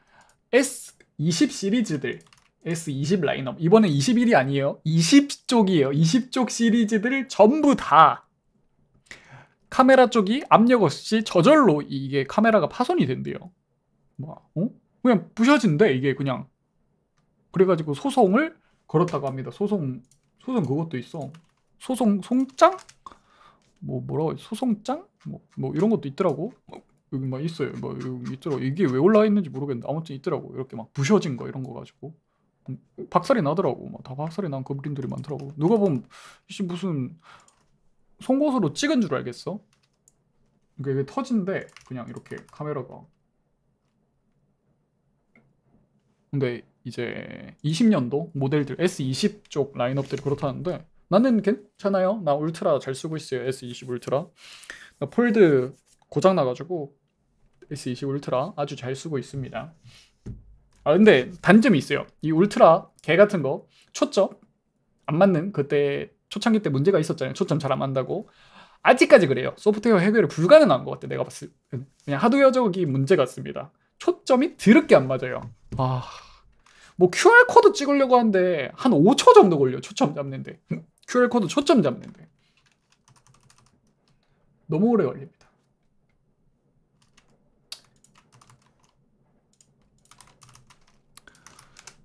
A: S20 시리즈들 S20 라인업 이번엔 21이 아니에요. 20쪽이에요. 20쪽 시리즈들 전부 다 카메라 쪽이 압력 없이 저절로 이게 카메라가 파손이 된대요. 뭐 어? 그냥 부셔진대 이게 그냥 그래가지고 소송을 걸었다고 합니다. 소송 소송 그것도 있어. 소송 송장? 뭐 뭐라고 소송장? 뭐, 뭐 이런 것도 있더라고 여기 막 있어요 뭐 있더라고 이게 왜 올라와 있는지 모르겠는데 아무튼 있더라고 이렇게 막 부셔진 거 이런 거 가지고 음, 박살이 나더라고 막 다 박살이 난 그림들이 많더라고 누가 보면 씨 무슨 송곳으로 찍은 줄 알겠어 그게니 그러니까 이게 터진데 그냥 이렇게 카메라가 근데 이제 20년도 모델들 S20 쪽 라인업들이 그렇다는데 나는 괜찮아요. 나 울트라 잘 쓰고 있어요. S20 울트라. 그러니까 폴드 고장 나가지고 S20 울트라 아주 잘 쓰고 있습니다. 아 근데 단점이 있어요. 이 울트라 개 같은 거 초점 안 맞는 그때 초창기 때 문제가 있었잖아요. 초점 잘 안 맞다고. 아직까지 그래요. 소프트웨어 해결이 불가능한 것 같아. 요 내가 봤을 때 그냥 하드웨어적인 문제 같습니다. 초점이 드럽게 안 맞아요. 아. 뭐 QR 코드 찍으려고 하는데 한 5초 정도 걸려. 요 초점 잡는데. QR 코드 초점 잡는데. 너무 오래 걸립니다.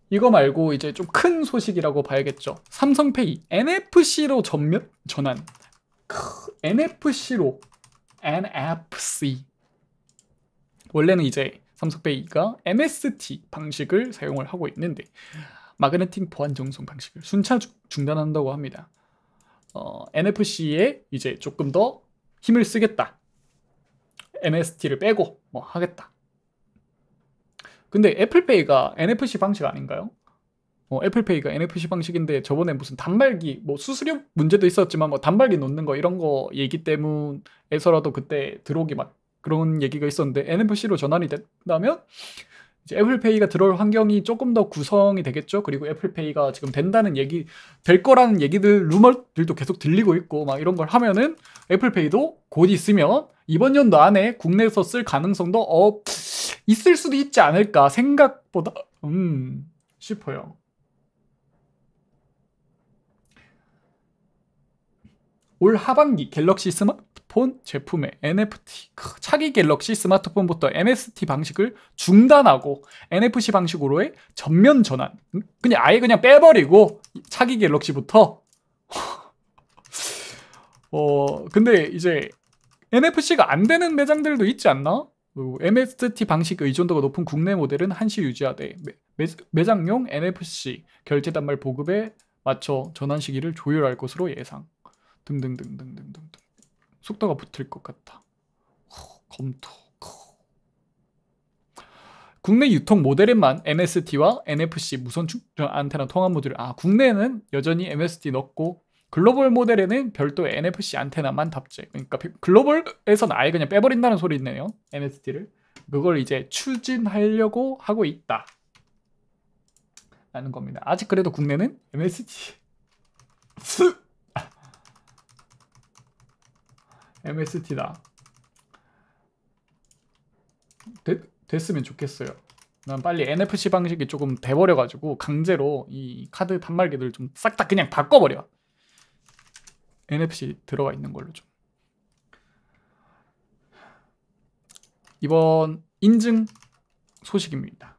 A: 이거 말고 이제 좀 큰 소식이라고 봐야겠죠. 삼성페이 NFC로 전면 전환. 크, NFC로 NFC. 원래는 이제 삼성페이가 MST 방식을 사용을 하고 있는데 마그네틱 보안 정성 방식을 순차 중단한다고 합니다. 어, NFC에 이제 조금 더 힘을 쓰겠다. MST를 빼고 뭐 하겠다. 근데 애플페이가 NFC 방식 아닌가요? 어, 뭐 애플페이가 NFC 방식인데 저번에 무슨 단말기 뭐 수수료 문제도 있었지만 뭐 단말기 놓는 거 이런 거 얘기 때문에서라도 그때 들어오기 막 그런 얘기가 있었는데 NFC로 전환이 된다면 애플페이가 들어올 환경이 조금 더 구성이 되겠죠. 그리고 애플페이가 지금 된다는 얘기, 될 거라는 얘기들, 루머들도 계속 들리고 있고, 막 이런 걸 하면은 애플페이도 곧 있으면 이번 연도 안에 국내에서 쓸 가능성도 없 있을 수도 있지 않을까 생각보다, 음, 싶어요. 올 하반기 갤럭시 스마트 폰 제품의 NFT 차기 갤럭시 스마트폰부터 m s t 방식을 중단하고 NFC 방식으로의 전면 전환 그냥 아예 그냥 빼버리고 차기 갤럭시부터 어 근데 이제 NFC가 안 되는 매장들도 있지 않나? MST 방식 의존도가 높은 국내 모델은 한시 유지하되 매, 매장용 NFC 결제 단말 보급에 맞춰 전환 시기를 조율할 것으로 예상 등등등등등등 속도가 붙을 것 같다. 검토. 국내 유통 모델에만 MST와 NFC 무선 충전 안테나 통합 모듈. 아, 국내는 여전히 MST 넣고 글로벌 모델에는 별도의 NFC 안테나만 탑재. 그러니까 글로벌에서는 아예 그냥 빼버린다는 소리네요. 있 MST를. 그걸 이제 추진하려고 하고 있다. 라는 겁니다. 아직 그래도 국내는 MST. MST다. 됐, 됐으면 좋겠어요. 난 빨리 NFC 방식이 조금 돼버려가지고 강제로 이 카드 단말기들 좀싹 다 그냥 바꿔버려. NFC 들어가 있는 걸로 좀. 이번 인증 소식입니다.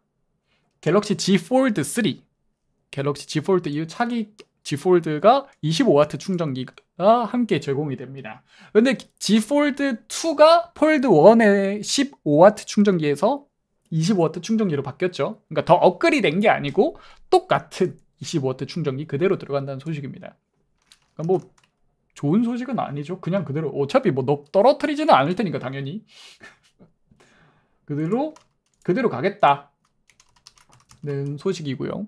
A: 갤럭시 G f o 3 갤럭시 G f o l 이후 차기 G 폴드가 25W 충전기가 함께 제공이 됩니다. 근데 G 폴드 2가 폴드 1의 15W 충전기에서 25W 충전기로 바뀌었죠. 그러니까 더 업그레이드된 게 아니고 똑같은 25W 충전기 그대로 들어간다는 소식입니다. 그러니까 뭐 좋은 소식은 아니죠. 그냥 그대로 어차피 뭐 떨어뜨리지는 않을 테니까 당연히 그대로 그대로 가겠다는 소식이고요.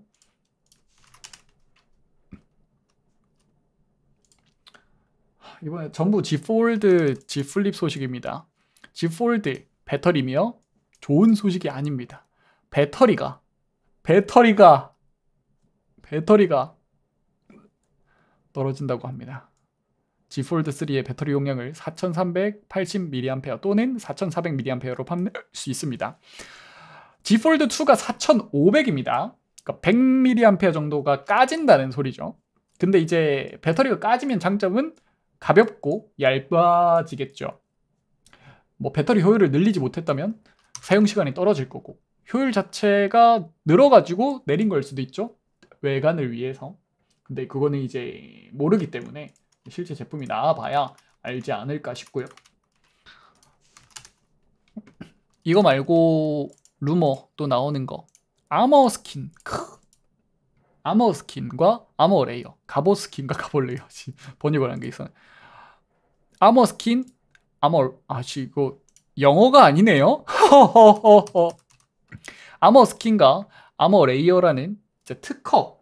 A: 이번에 전부 G 폴드, G 플립 소식입니다. G 폴드 배터리며 좋은 소식이 아닙니다. 배터리가 배터리가 배터리가 떨어진다고 합니다. G 폴드 3의 배터리 용량을 4,380mAh 또는 4,400mAh로 판매할 수 있습니다. G 폴드 2가 4,500입니다. 그러니까 100mAh 정도가 까진다는 소리죠. 근데 이제 배터리가 까지면 장점은 가볍고 얇아지겠죠. 뭐 배터리 효율을 늘리지 못했다면 사용 시간이 떨어질 거고 효율 자체가 늘어가지고 내린 걸 수도 있죠. 외관을 위해서. 근데 그거는 이제 모르기 때문에 실제 제품이 나와봐야 알지 않을까 싶고요. 이거 말고 루머 또 나오는 거 아머 스킨. 크. 아머 스킨과 아머 레이어 갑옷 스킨과 갑옷 레이어 번역을 한 게 있어요 아머 스킨 아머 아씨 이거 영어가 아니네요 아머 스킨과 아머 레이어라는 특허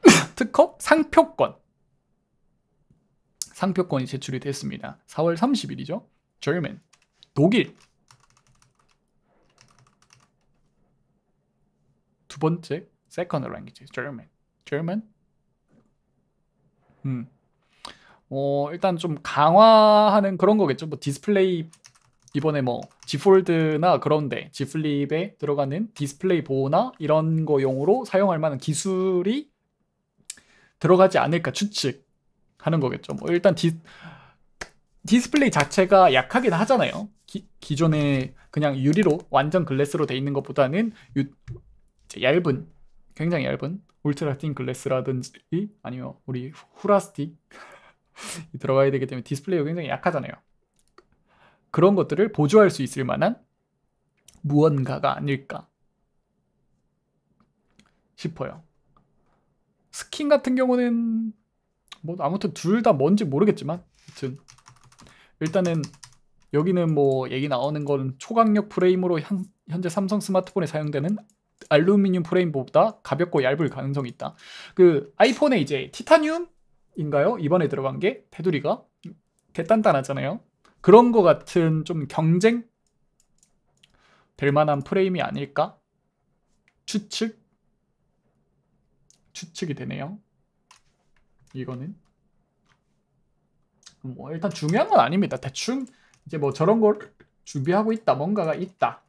A: 특허 상표권 상표권이 제출이 됐습니다 4월 30일이죠 German 독일 두 번째 second language German. German. 음. 어, 일단 좀 강화하는 그런 거겠죠. 뭐 디스플레이 이번에 뭐지 폴드나 그런데 지 플립에 들어가는 디스플레이 보호나 이런 거용으로 사용할 만한 기술이 들어가지 않을까 추측하는 거겠죠. 뭐 일단 디, 디스플레이 자체가 약하긴 하잖아요. 기, 기존에 그냥 유리로 완전 글래스로 돼 있는 것보다는 유, 얇은 굉장히 얇은 울트라 틴 글래스라든지 아니면 우리 후라스틱 들어가야 되기 때문에 디스플레이가 굉장히 약하잖아요. 그런 것들을 보조할 수 있을 만한 무언가가 아닐까 싶어요. 스킨 같은 경우는 뭐 아무튼 둘 다 뭔지 모르겠지만 아무튼 일단은 여기는 뭐 얘기 나오는 거는 초강력 프레임으로 현, 현재 삼성 스마트폰에 사용되는 알루미늄 프레임보다 가볍고 얇을 가능성이 있다. 그 아이폰에 이제 티타늄인가요? 이번에 들어간 게 테두리가 대단단하잖아요. 그런 거 같은 좀 경쟁 될 만한 프레임이 아닐까? 추측? 추측이 되네요. 이거는 뭐 일단 중요한 건 아닙니다. 대충 이제 뭐 저런 걸 준비하고 있다, 뭔가가 있다.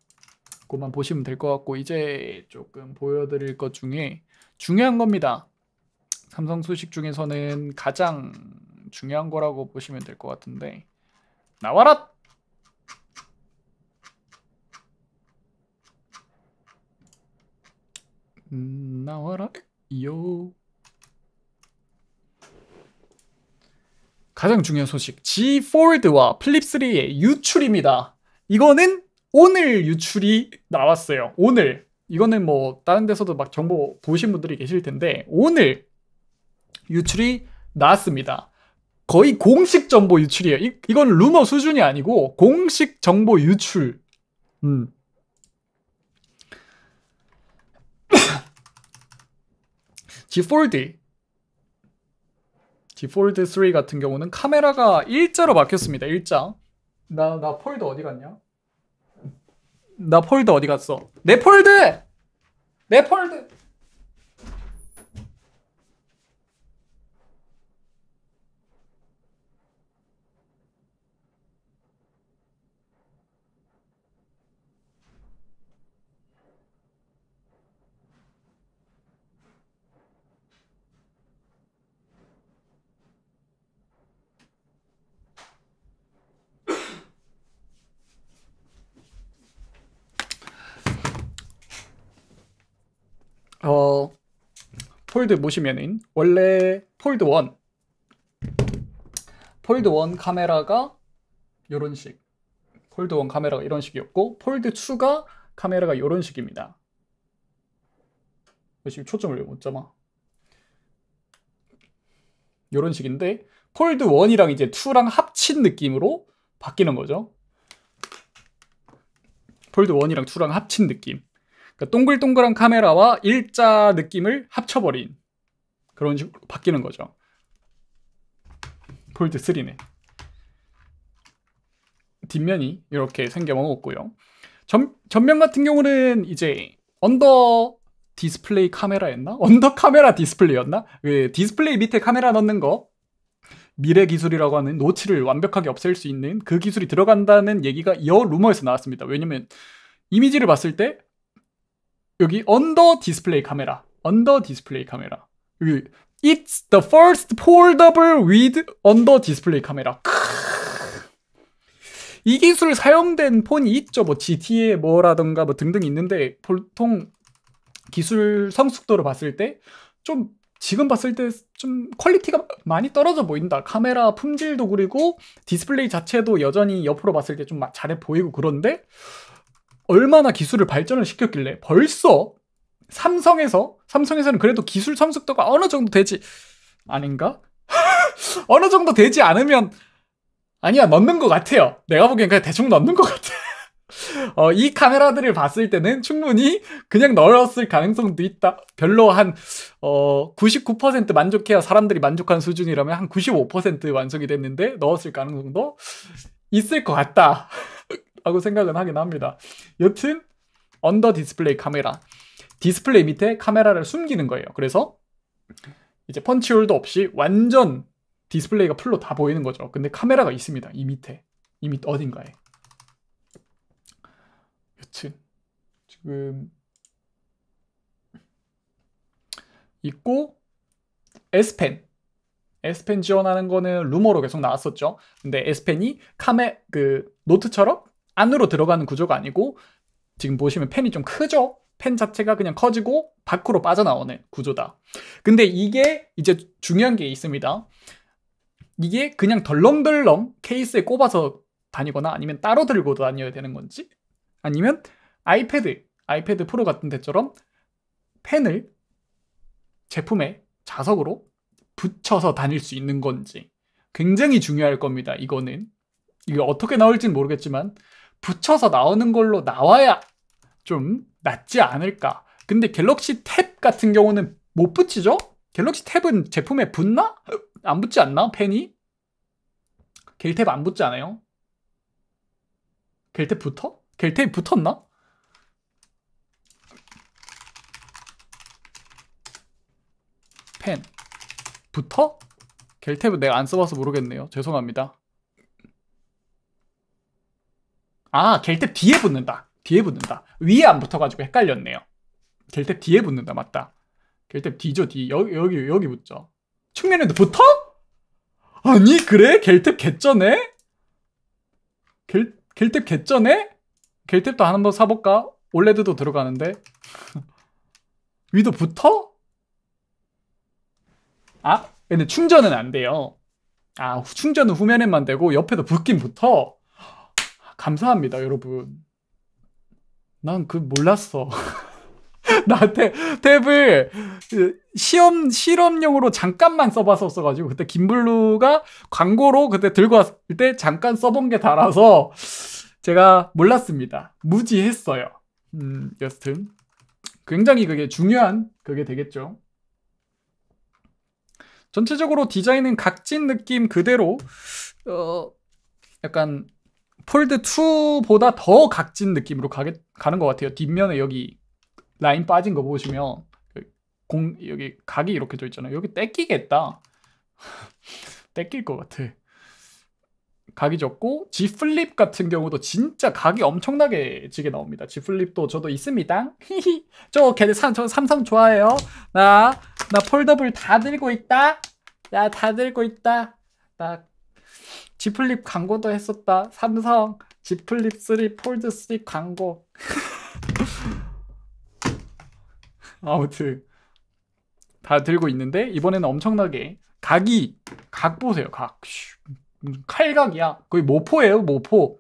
A: 그만 보시면 될 것 같고 이제 조금 보여드릴 것 중에 중요한 겁니다. 삼성 소식 중에서는 가장 중요한 거라고 보시면 될 것 같은데 나와라 음, 나와라 요 가장 중요한 소식 G 폴드와 플립3의 유출입니다. 이거는 오늘 유출이 나왔어요. 오늘. 이거는 뭐 다른 데서도 막 정보 보신 분들이 계실 텐데 오늘 유출이 나왔습니다. 거의 공식 정보 유출이에요. 이, 이건 루머 수준이 아니고 공식 정보 유출. 음. G 폴드 G 폴드 3 같은 경우는 카메라가 일자로 막혔습니다. 일자. 나나폴드 어디 갔냐? 나 폴드 어디 갔어? 내 폴드! 내 폴드! 어, 폴드 보시면은 원래 폴드 1 폴드 1 카메라가 이런 식 폴드 1 카메라가 이런 식이었고 폴드 2가 카메라가 이런 식입니다. 지금 초점을 못 잡아. 이런 식인데 폴드 1이랑 이제 2랑 합친 느낌으로 바뀌는 거죠. 폴드 1이랑 2랑 합친 느낌. 그러니까 동글동글한 카메라와 일자 느낌을 합쳐버린 그런 식으로 바뀌는 거죠. 폴드 3네 뒷면이 이렇게 생겨먹었고요. 전, 전면 같은 경우는 이제 언더 디스플레이 카메라였나? 언더 카메라 디스플레이였나? 그 디스플레이 밑에 카메라 넣는 거 미래 기술이라고 하는 노치를 완벽하게 없앨 수 있는 그 기술이 들어간다는 얘기가 여 루머에서 나왔습니다. 왜냐면 이미지를 봤을 때 여기 언더 디스플레이 카메라 언더 디스플레이 카메라 여기 It's the first foldable with under display 카메라. 이 기술 사용된 폰이 있죠. 뭐 GTA 뭐라던가 뭐 등등 있는데 보통 기술 성숙도로 봤을 때 좀 지금 봤을 때 좀 퀄리티가 많이 떨어져 보인다. 카메라 품질도 그리고 디스플레이 자체도 여전히 옆으로 봤을 때 좀 잘해 보이고 그런데 얼마나 기술을 발전을 시켰길래 벌써 삼성에서 삼성에서는 그래도 기술 성숙도가 어느 정도 되지 아닌가? 어느 정도 되지 않으면 아니야 넣는 것 같아요. 내가 보기엔 그냥 대충 넣는 것 같아. 어, 이 카메라들을 봤을 때는 충분히 그냥 넣었을 가능성도 있다. 별로 한, 어, 99% 만족해야 사람들이 만족한 수준이라면 한 95% 완성이 됐는데 넣었을 가능성도 있을 것 같다. 라고 생각은 하긴 합니다. 여튼 언더 디스플레이 카메라 디스플레이 밑에 카메라를 숨기는 거예요. 그래서 이제 펀치홀도 없이 완전 디스플레이가 풀로 다 보이는 거죠. 근데 카메라가 있습니다. 이 밑에 이 밑 어딘가에 여튼 지금 있고 S펜 S펜 지원하는 거는 루머로 계속 나왔었죠. 근데 S펜이 카메 그 노트처럼 안으로 들어가는 구조가 아니고 지금 보시면 펜이 좀 크죠? 펜 자체가 그냥 커지고 밖으로 빠져나오는 구조다. 근데 이게 이제 중요한 게 있습니다. 이게 그냥 덜렁덜렁 케이스에 꼽아서 다니거나 아니면 따로 들고 다녀야 되는 건지 아니면 아이패드, 아이패드 프로 같은 데처럼 펜을 제품에 자석으로 붙여서 다닐 수 있는 건지 굉장히 중요할 겁니다. 이거는 이게 어떻게 나올지는 모르겠지만 붙여서 나오는 걸로 나와야 좀 낫지 않을까. 근데 갤럭시 탭 같은 경우는 못 붙이죠? 갤럭시 탭은 제품에 붙나? 안 붙지 않나? 펜이? 갤 탭 안 붙지 않아요? 갤 탭 붙어? 갤 탭 붙었나? 펜 붙어? 갤탭은 내가 안 써봐서 모르겠네요. 죄송합니다. 아, 갤탭 뒤에 붙는다. 뒤에 붙는다. 위에 안 붙어가지고 헷갈렸네요. 갤탭 뒤에 붙는다. 맞다. 갤탭 뒤죠, 뒤. 여기, 여기, 여기 붙죠. 측면에도 붙어? 아니, 그래? 갤탭 개쩌네? 갤, 갤탭 개쩌네? 갤탭도 한 번 사볼까? 올레드도 들어가는데. 위도 붙어? 아, 근데 충전은 안 돼요. 아, 충전은 후면에만 되고 옆에도 붙긴 붙어. 감사합니다, 여러분. 난 그 몰랐어. 나한테 탭을 시험 실험용으로 잠깐만 써봤었어가지고 그때 김블루가 광고로 그때 들고 왔을 때 잠깐 써본 게 달아서 제가 몰랐습니다. 무지했어요. 음, 여튼 굉장히 그게 중요한 그게 되겠죠. 전체적으로 디자인은 각진 느낌 그대로 어 약간 폴드 2보다 더 각진 느낌으로 가게, 가는 것 같아요. 뒷면에 여기 라인 빠진 거 보시면 그 공 여기 각이 이렇게 져 있잖아요. 여기 떼끼겠다. 떼낄 것 같아. 각이 적고 지 플립 같은 경우도 진짜 각이 엄청나게 지게 나옵니다. 지 플립도 저도 있습니다. 저 걔네 삼, 저 삼성 좋아해요. 나 나 폴더블 다 들고 있다. 나 다 들고 있다. 나 지플립 광고도 했었다. 삼성 지플립 3 폴드 3 광고. 아무튼 다 들고 있는데 이번에는 엄청나게 각이 각 보세요. 각 음, 칼각이야. 거의 모포예요. 모포.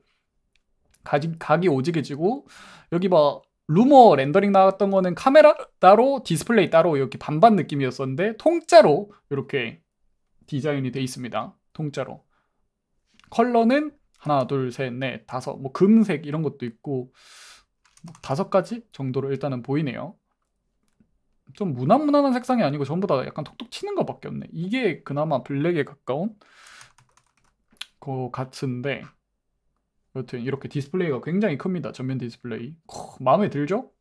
A: 각이, 각이 오지게 지고 여기 막 루머 렌더링 나왔던 거는 카메라 따로 디스플레이 따로 이렇게 반반 느낌이었었는데 통짜로 이렇게 디자인이 돼 있습니다. 통짜로. 컬러는 하나, 둘, 셋, 넷, 다섯, 뭐 금색 이런 것도 있고 뭐 다섯 가지 정도로 일단은 보이네요. 좀 무난무난한 색상이 아니고 전부 다 약간 톡톡 치는 것밖에 없네. 이게 그나마 블랙에 가까운 거 같은데 여튼 이렇게 디스플레이가 굉장히 큽니다. 전면 디스플레이. 코, 마음에 들죠?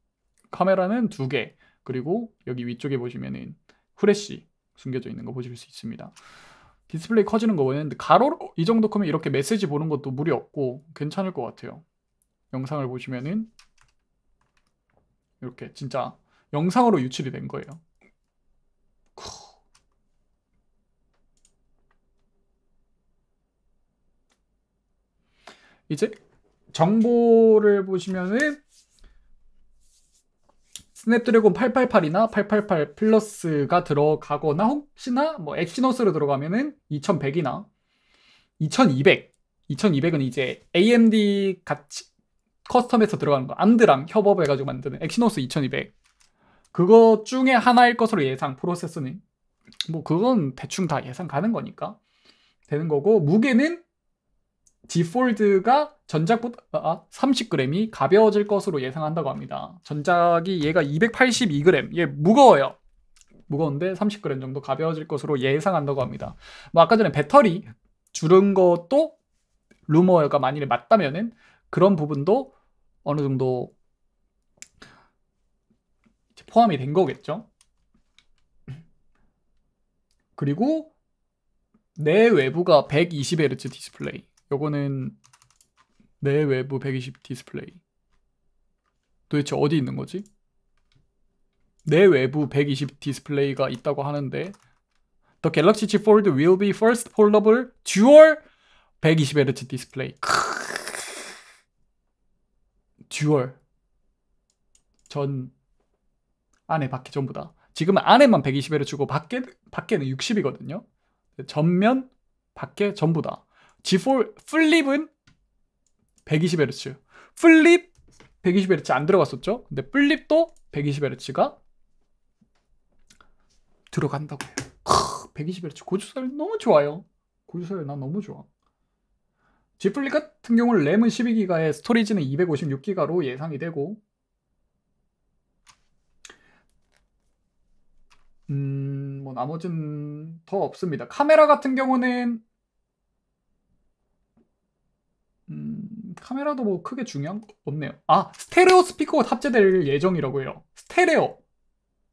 A: 카메라는 두 개, 그리고 여기 위쪽에 보시면은 후레쉬 숨겨져 있는 거 보실 수 있습니다. 디스플레이 커지는 거 보는데 가로로 이 정도 크면 이렇게 메시지 보는 것도 무리 없고 괜찮을 것 같아요. 영상을 보시면은 이렇게 진짜 영상으로 유출이 된 거예요. 이제 정보를 보시면은 스냅드래곤 888이나 888 플러스가 들어가거나 혹시나 뭐 엑시너스로 들어가면은 2100이나 2200 2200은 이제 AMD 같이 커스텀에서 들어가는 거 암드랑 협업해가지고 만드는 엑시노스 2200 그거 중에 하나일 것으로 예상 프로세스는 뭐 그건 대충 다 예상 가는 거니까 되는 거고 무게는 디폴드가 전작보다 30g이 아, 아, 가벼워질 것으로 예상한다고 합니다. 전작이 얘가 282g, 얘 무거워요. 무거운데 30g 정도 가벼워질 것으로 예상한다고 합니다. 뭐 아까 전에 배터리 줄은 것도 루머가 만일에 맞다면은 그런 부분도 어느 정도 포함이 된 거겠죠. 그리고 내 외부가 120Hz 디스플레이 요거는 내외부 120 디스플레이 도대체 어디 있는 거지? 내외부 120 디스플레이가 있다고 하는데 The Galaxy G Fold will be first foldable dual 120Hz 디스플레이 듀얼 전 안에 밖에 전부 다 지금은 안에만 120Hz고 밖에, 밖에는 60이거든요 전면 밖에 전부 다 G4 플립은 120Hz. 플립 120Hz 안 들어갔었죠? 근데 플립도 120Hz가 들어간다고요. 해 120Hz 고주사율 너무 좋아요. 고주사율 난 너무 좋아. G 플립 같은 경우는 램은 12기가에 스토리지는 256기가로 예상이 되고 음, 뭐 나머지는 더 없습니다. 카메라 같은 경우는 카메라도 뭐 크게 중요한 거 없네요. 아, 스테레오 스피커가 탑재될 예정이라고 해요. 스테레오.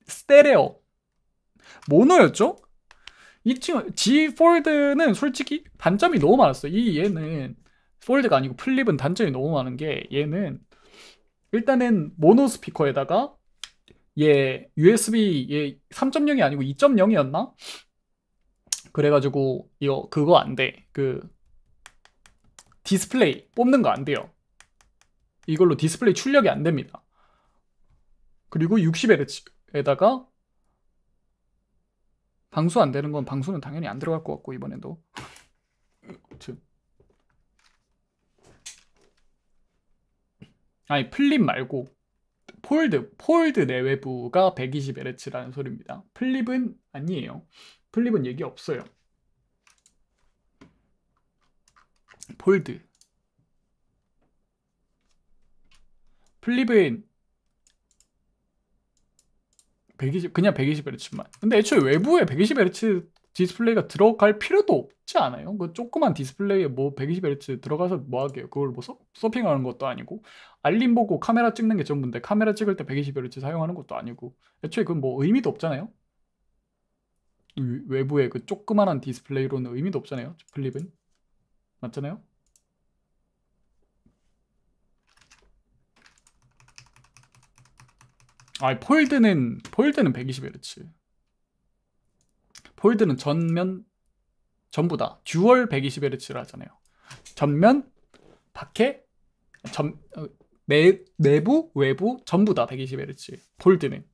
A: 스테레오. 모노였죠? 이 친구, G 폴드는 솔직히 단점이 너무 많았어요. 이 얘는 폴드가 아니고 플립은 단점이 너무 많은 게 얘는 일단은 모노 스피커에다가 얘 USB 얘 3.0이 아니고 2.0이었나? 그래가지고 이거 그거 안 돼. 그 디스플레이 뽑는 거 안 돼요. 이걸로 디스플레이 출력이 안 됩니다. 그리고 60Hz에다가 방수 안 되는 건 방수는 당연히 안 들어갈 것 같고 이번에도 아니 플립 말고 폴드 폴드 내외부가 120Hz라는 소리입니다. 플립은 아니에요. 플립은 얘기 없어요. 폴드 플립은120 그냥 120Hz만 근데 애초에 외부에 120Hz 디스플레이가 들어갈 필요도 없지 않아요? 그 조그만 디스플레이에 뭐 120Hz 들어가서 뭐 하게요? 그걸 뭐 서, 서핑하는 것도 아니고 알림 보고 카메라 찍는 게 전부인데 카메라 찍을 때 120Hz 사용하는 것도 아니고 애초에 그 뭐 의미도 없잖아요? 외부에그 조그만한 디스플레이로는 의미도 없잖아요 플립은 맞잖아요? 아, 폴드는 폴드는 120Hz. 폴드는 전면 전부 다 듀얼 120Hz라 하잖아요. 전면, 밖에, 전, 내, 어, 내부, 외부 전부 다 120Hz. 폴드는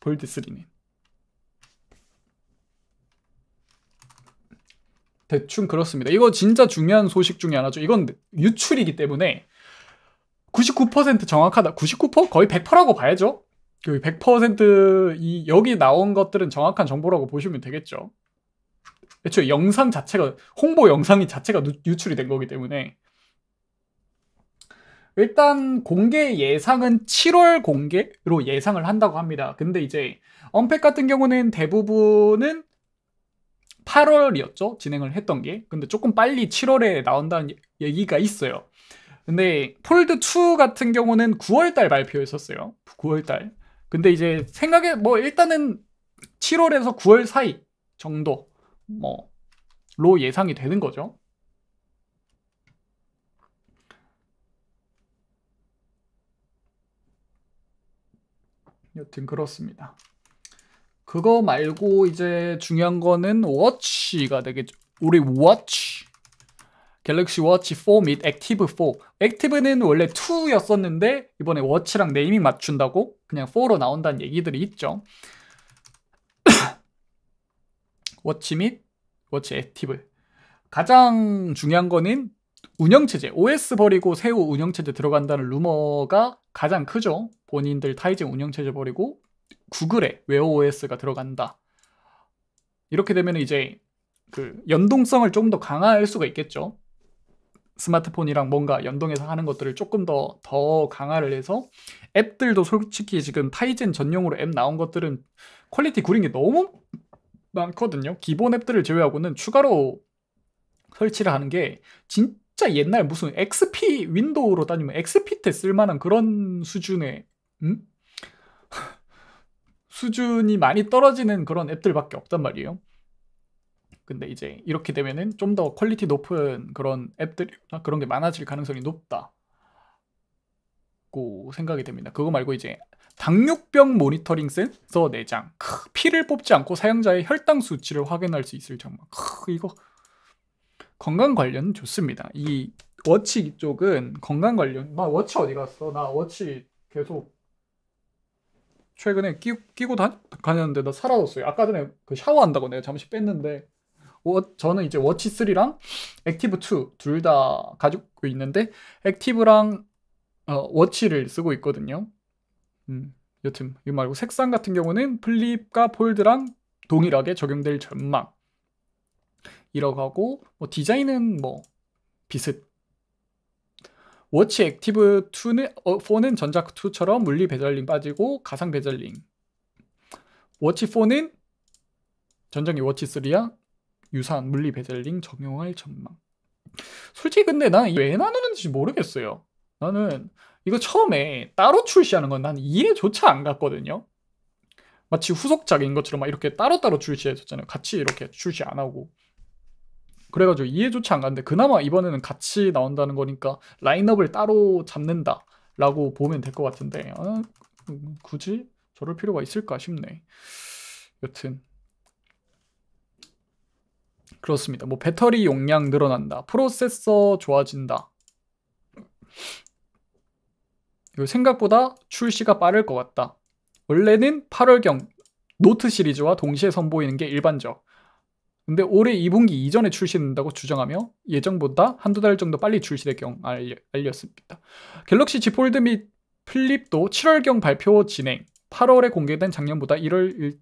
A: 폴드 3는 대충 그렇습니다. 이거 진짜 중요한 소식 중에 하나죠. 이건 유출이기 때문에 99% 정확하다. 99% 거의 100%라고 봐야죠. 100%이 그 여기 나온 것들은 정확한 정보라고 보시면 되겠죠. 애초에 영상 자체가 홍보 영상이 자체가 유출이 된 거기 때문에 일단 공개 예상은 7월 공개로 예상을 한다고 합니다. 근데 이제 언팩 같은 경우는 대부분은 8월이었죠. 진행을 했던 게. 근데 조금 빨리 7월에 나온다는 얘기가 있어요. 근데 폴드2 같은 경우는 9월달 발표했었어요. 9월달. 근데 이제 생각에 뭐 일단은 7월에서 9월 사이 정도 뭐로 예상이 되는 거죠. 여튼 그렇습니다. 그거 말고 이제 중요한 거는 워치가 되겠죠. 우리 워치. 갤럭시 워치 4 및 액티브 4. 액티브는 원래 2였었는데 이번에 워치랑 네이밍 맞춘다고 그냥 4로 나온다는 얘기들이 있죠. 워치 및 워치 액티브. 가장 중요한 거는 운영체제, OS 버리고 새우 운영체제 들어간다는 루머가 가장 크죠. 본인들 타이젠 운영체제 버리고 구글에 웨어OS가 들어간다. 이렇게 되면 이제 그 연동성을 좀 더 강화할 수가 있겠죠. 스마트폰이랑 뭔가 연동해서 하는 것들을 조금 더 더 강화를 해서 앱들도 솔직히 지금 타이젠 전용으로 앱 나온 것들은 퀄리티 구린 게 너무 많거든요. 기본 앱들을 제외하고는 추가로 설치를 하는 게 진짜 옛날 무슨 XP 윈도우로 다니면 XP 때 쓸만한 그런 수준의 음? 수준이 많이 떨어지는 그런 앱들밖에 없단 말이에요. 근데 이제 이렇게 되면은 좀 더 퀄리티 높은 그런 앱들 그런 게 많아질 가능성이 높다고 생각이 됩니다. 그거 말고 이제 당뇨병 모니터링 센서 내장 크, 피를 뽑지 않고 사용자의 혈당 수치를 확인할 수 있을 정도 크, 이거 건강 관련 좋습니다. 이 워치 쪽은 건강 관련 나 워치 어디 갔어? 나 워치 계속 최근에 끼, 끼고 다, 녔는데나 사라졌어요. 아까 전에 그 샤워한다고 내가 잠시 뺐는데 워, 저는 이제 워치 3랑 액티브 2 둘 다 가지고 있는데 액티브랑 어, 워치를 쓰고 있거든요. 음, 여튼 이 말고 색상 같은 경우는 플립과 폴드랑 동일하게 적용될 전망. 이러고 하고 뭐 디자인은 뭐 비슷 워치 액티브 2는 어, 4는 전작 2처럼 물리 베젤링 빠지고 가상 베젤링 워치 4는 전작의 워치 3야 유사한 물리 베젤링 적용할 전망. 솔직히 근데 나왜 나누는지 모르겠어요. 나는 이거 처음에 따로 출시하는 건 난 이해조차 안 갔거든요. 마치 후속작인 것처럼 막 이렇게 따로따로 출시해줬잖아요 같이 이렇게 출시 안 하고. 그래가지고 이해조차 안 갔는데 그나마 이번에는 같이 나온다는 거니까 라인업을 따로 잡는다라고 보면 될 것 같은데 아, 굳이 저럴 필요가 있을까 싶네. 여튼 그렇습니다. 뭐 배터리 용량 늘어난다. 프로세서 좋아진다. 이거 생각보다 출시가 빠를 것 같다. 원래는 8월경 노트 시리즈와 동시에 선보이는 게 일반적. 근데 올해 2분기 이전에 출시된다고 주장하며 예정보다 한두 달 정도 빨리 출시될 경 알려, 알렸습니다. 갤럭시 G 폴드 및 플립도 7월경 발표 진행, 8월에 공개된 작년보다 1월 1,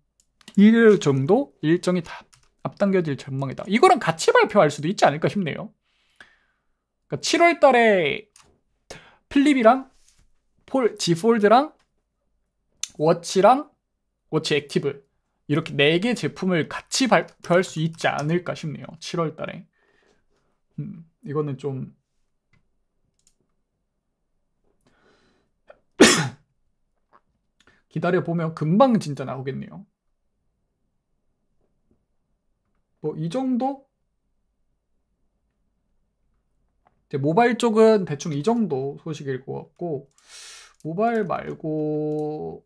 A: 일 정도 일정이 다 앞당겨질 전망이다. 이거랑 같이 발표할 수도 있지 않을까 싶네요. 그러니까 7월 달에 플립이랑 폴, G 폴드랑 워치랑 워치 액티브 이렇게 4개 제품을 같이 발표할 수 있지 않을까 싶네요. 7월 달에. 음, 이거는 좀 기다려보면 금방 진짜 나오겠네요. 뭐 이 정도? 모바일 쪽은 대충 이 정도 소식일 것 같고 모바일 말고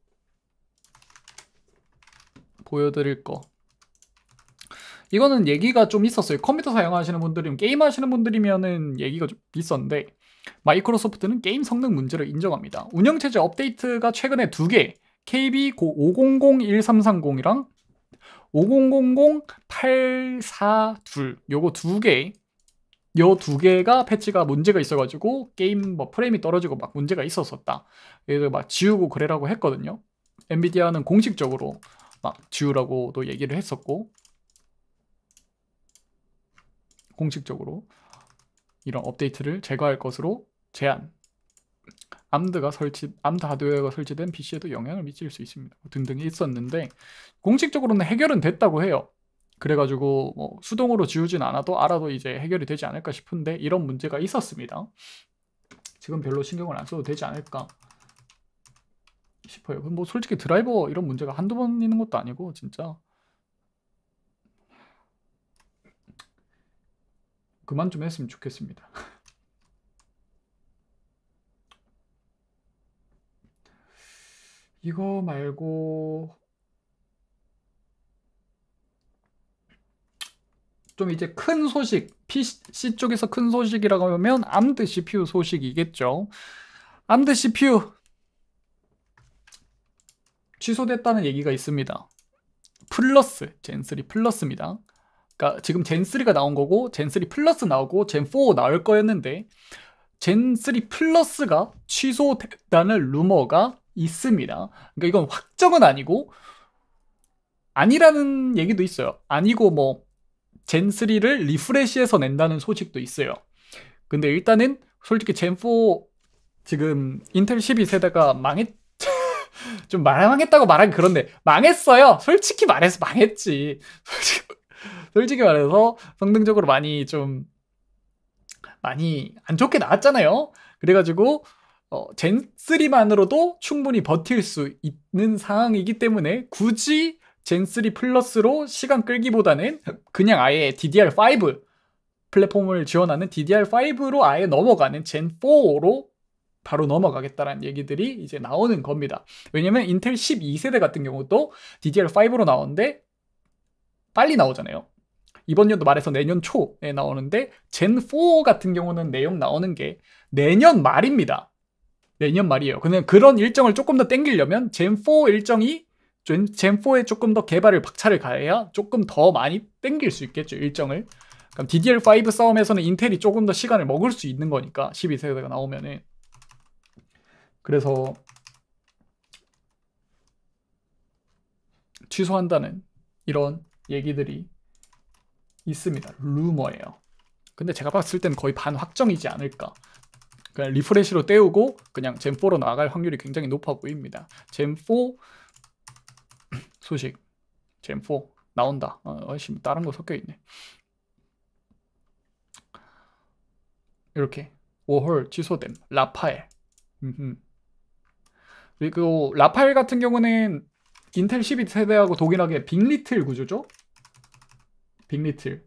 A: 보여드릴 거 이거는 얘기가 좀 있었어요 컴퓨터 사용하시는 분들이면 게임하시는 분들이면은 얘기가 좀 있었는데 마이크로소프트는 게임 성능 문제를 인정합니다 운영체제 업데이트가 최근에 두 개 KB5001330이랑 5000842 요거 두개요 두 개가 패치가 문제가 있어가지고 게임 뭐 프레임이 떨어지고 막 문제가 있었었다 얘들 막 지우고 그래라고 했거든요 엔비디아는 공식적으로 막 지우라고도 얘기를 했었고 공식적으로 이런 업데이트를 제거할 것으로 제안 암드가 설치 암드 하드웨어가 설치된 PC에도 영향을 미칠 수 있습니다 뭐 등등이 있었는데 공식적으로는 해결은 됐다고 해요 그래가지고 뭐 수동으로 지우진 않아도 알아도 이제 해결이 되지 않을까 싶은데 이런 문제가 있었습니다 지금 별로 신경을 안 써도 되지 않을까 싶어요. 뭐 솔직히 드라이버 이런 문제가 한두 번 있는 것도 아니고 진짜 그만 좀 했으면 좋겠습니다. 이거 말고 좀 이제 큰 소식, PC 쪽에서 큰 소식이라고 하면 암드 CPU 소식이겠죠. 암드 CPU 취소됐다는 얘기가 있습니다. 플러스, 젠3 플러스입니다. 그러니까 지금 젠3가 나온 거고 젠3 플러스 나오고 젠4 나올 거였는데 젠3 플러스가 취소됐다는 루머가 있습니다. 그러니까 이건 확정은 아니고 아니라는 얘기도 있어요. 아니고 뭐 젠3를 리프레시해서 낸다는 소식도 있어요. 근데 일단은 솔직히 젠4 지금 인텔 12세대가 망했 좀 망했다고 말하기 그런데 망했어요. 솔직히 말해서 망했지. 솔직히, 솔직히 말해서 성능적으로 많이 좀 많이 안 좋게 나왔잖아요. 그래가지고 어, 젠3만으로도 충분히 버틸 수 있는 상황이기 때문에 굳이 젠3 플러스로 시간 끌기보다는 그냥 아예 DDR5 플랫폼을 지원하는 DDR5로 아예 넘어가는 젠4로 바로 넘어가겠다라는 얘기들이 이제 나오는 겁니다. 왜냐면 인텔 12세대 같은 경우도 DDR5로 나오는데 빨리 나오잖아요. 이번 년도말해서 내년 초에 나오는데 젠4 같은 경우는 내용 나오는 게 내년 말입니다. 내년 말이에요. 그데 그런 일정을 조금 더 땡기려면 젠4 일정이 젠4에 조금 더 개발을 박차를 가해야 조금 더 많이 땡길 수 있겠죠, 일정을. 그럼 그러니까 DDR5 싸움에서는 인텔이 조금 더 시간을 먹을 수 있는 거니까 12세대가 나오면은 그래서 취소한다는 이런 얘기들이 있습니다. 루머예요. 근데 제가 봤을 땐 거의 반 확정이지 않을까. 그냥 리프레시로 때우고 그냥 젠4로 나갈 확률이 굉장히 높아 보입니다. 젠4 소식. 젠4 나온다. 어, 씨, 뭐 다른 거 섞여 있네. 이렇게 5홀 취소됨. 라파엘. 음흠. 그리고 라파엘 같은 경우는 인텔 12세대하고 동일하게 빅리틀 구조죠? 빅리틀.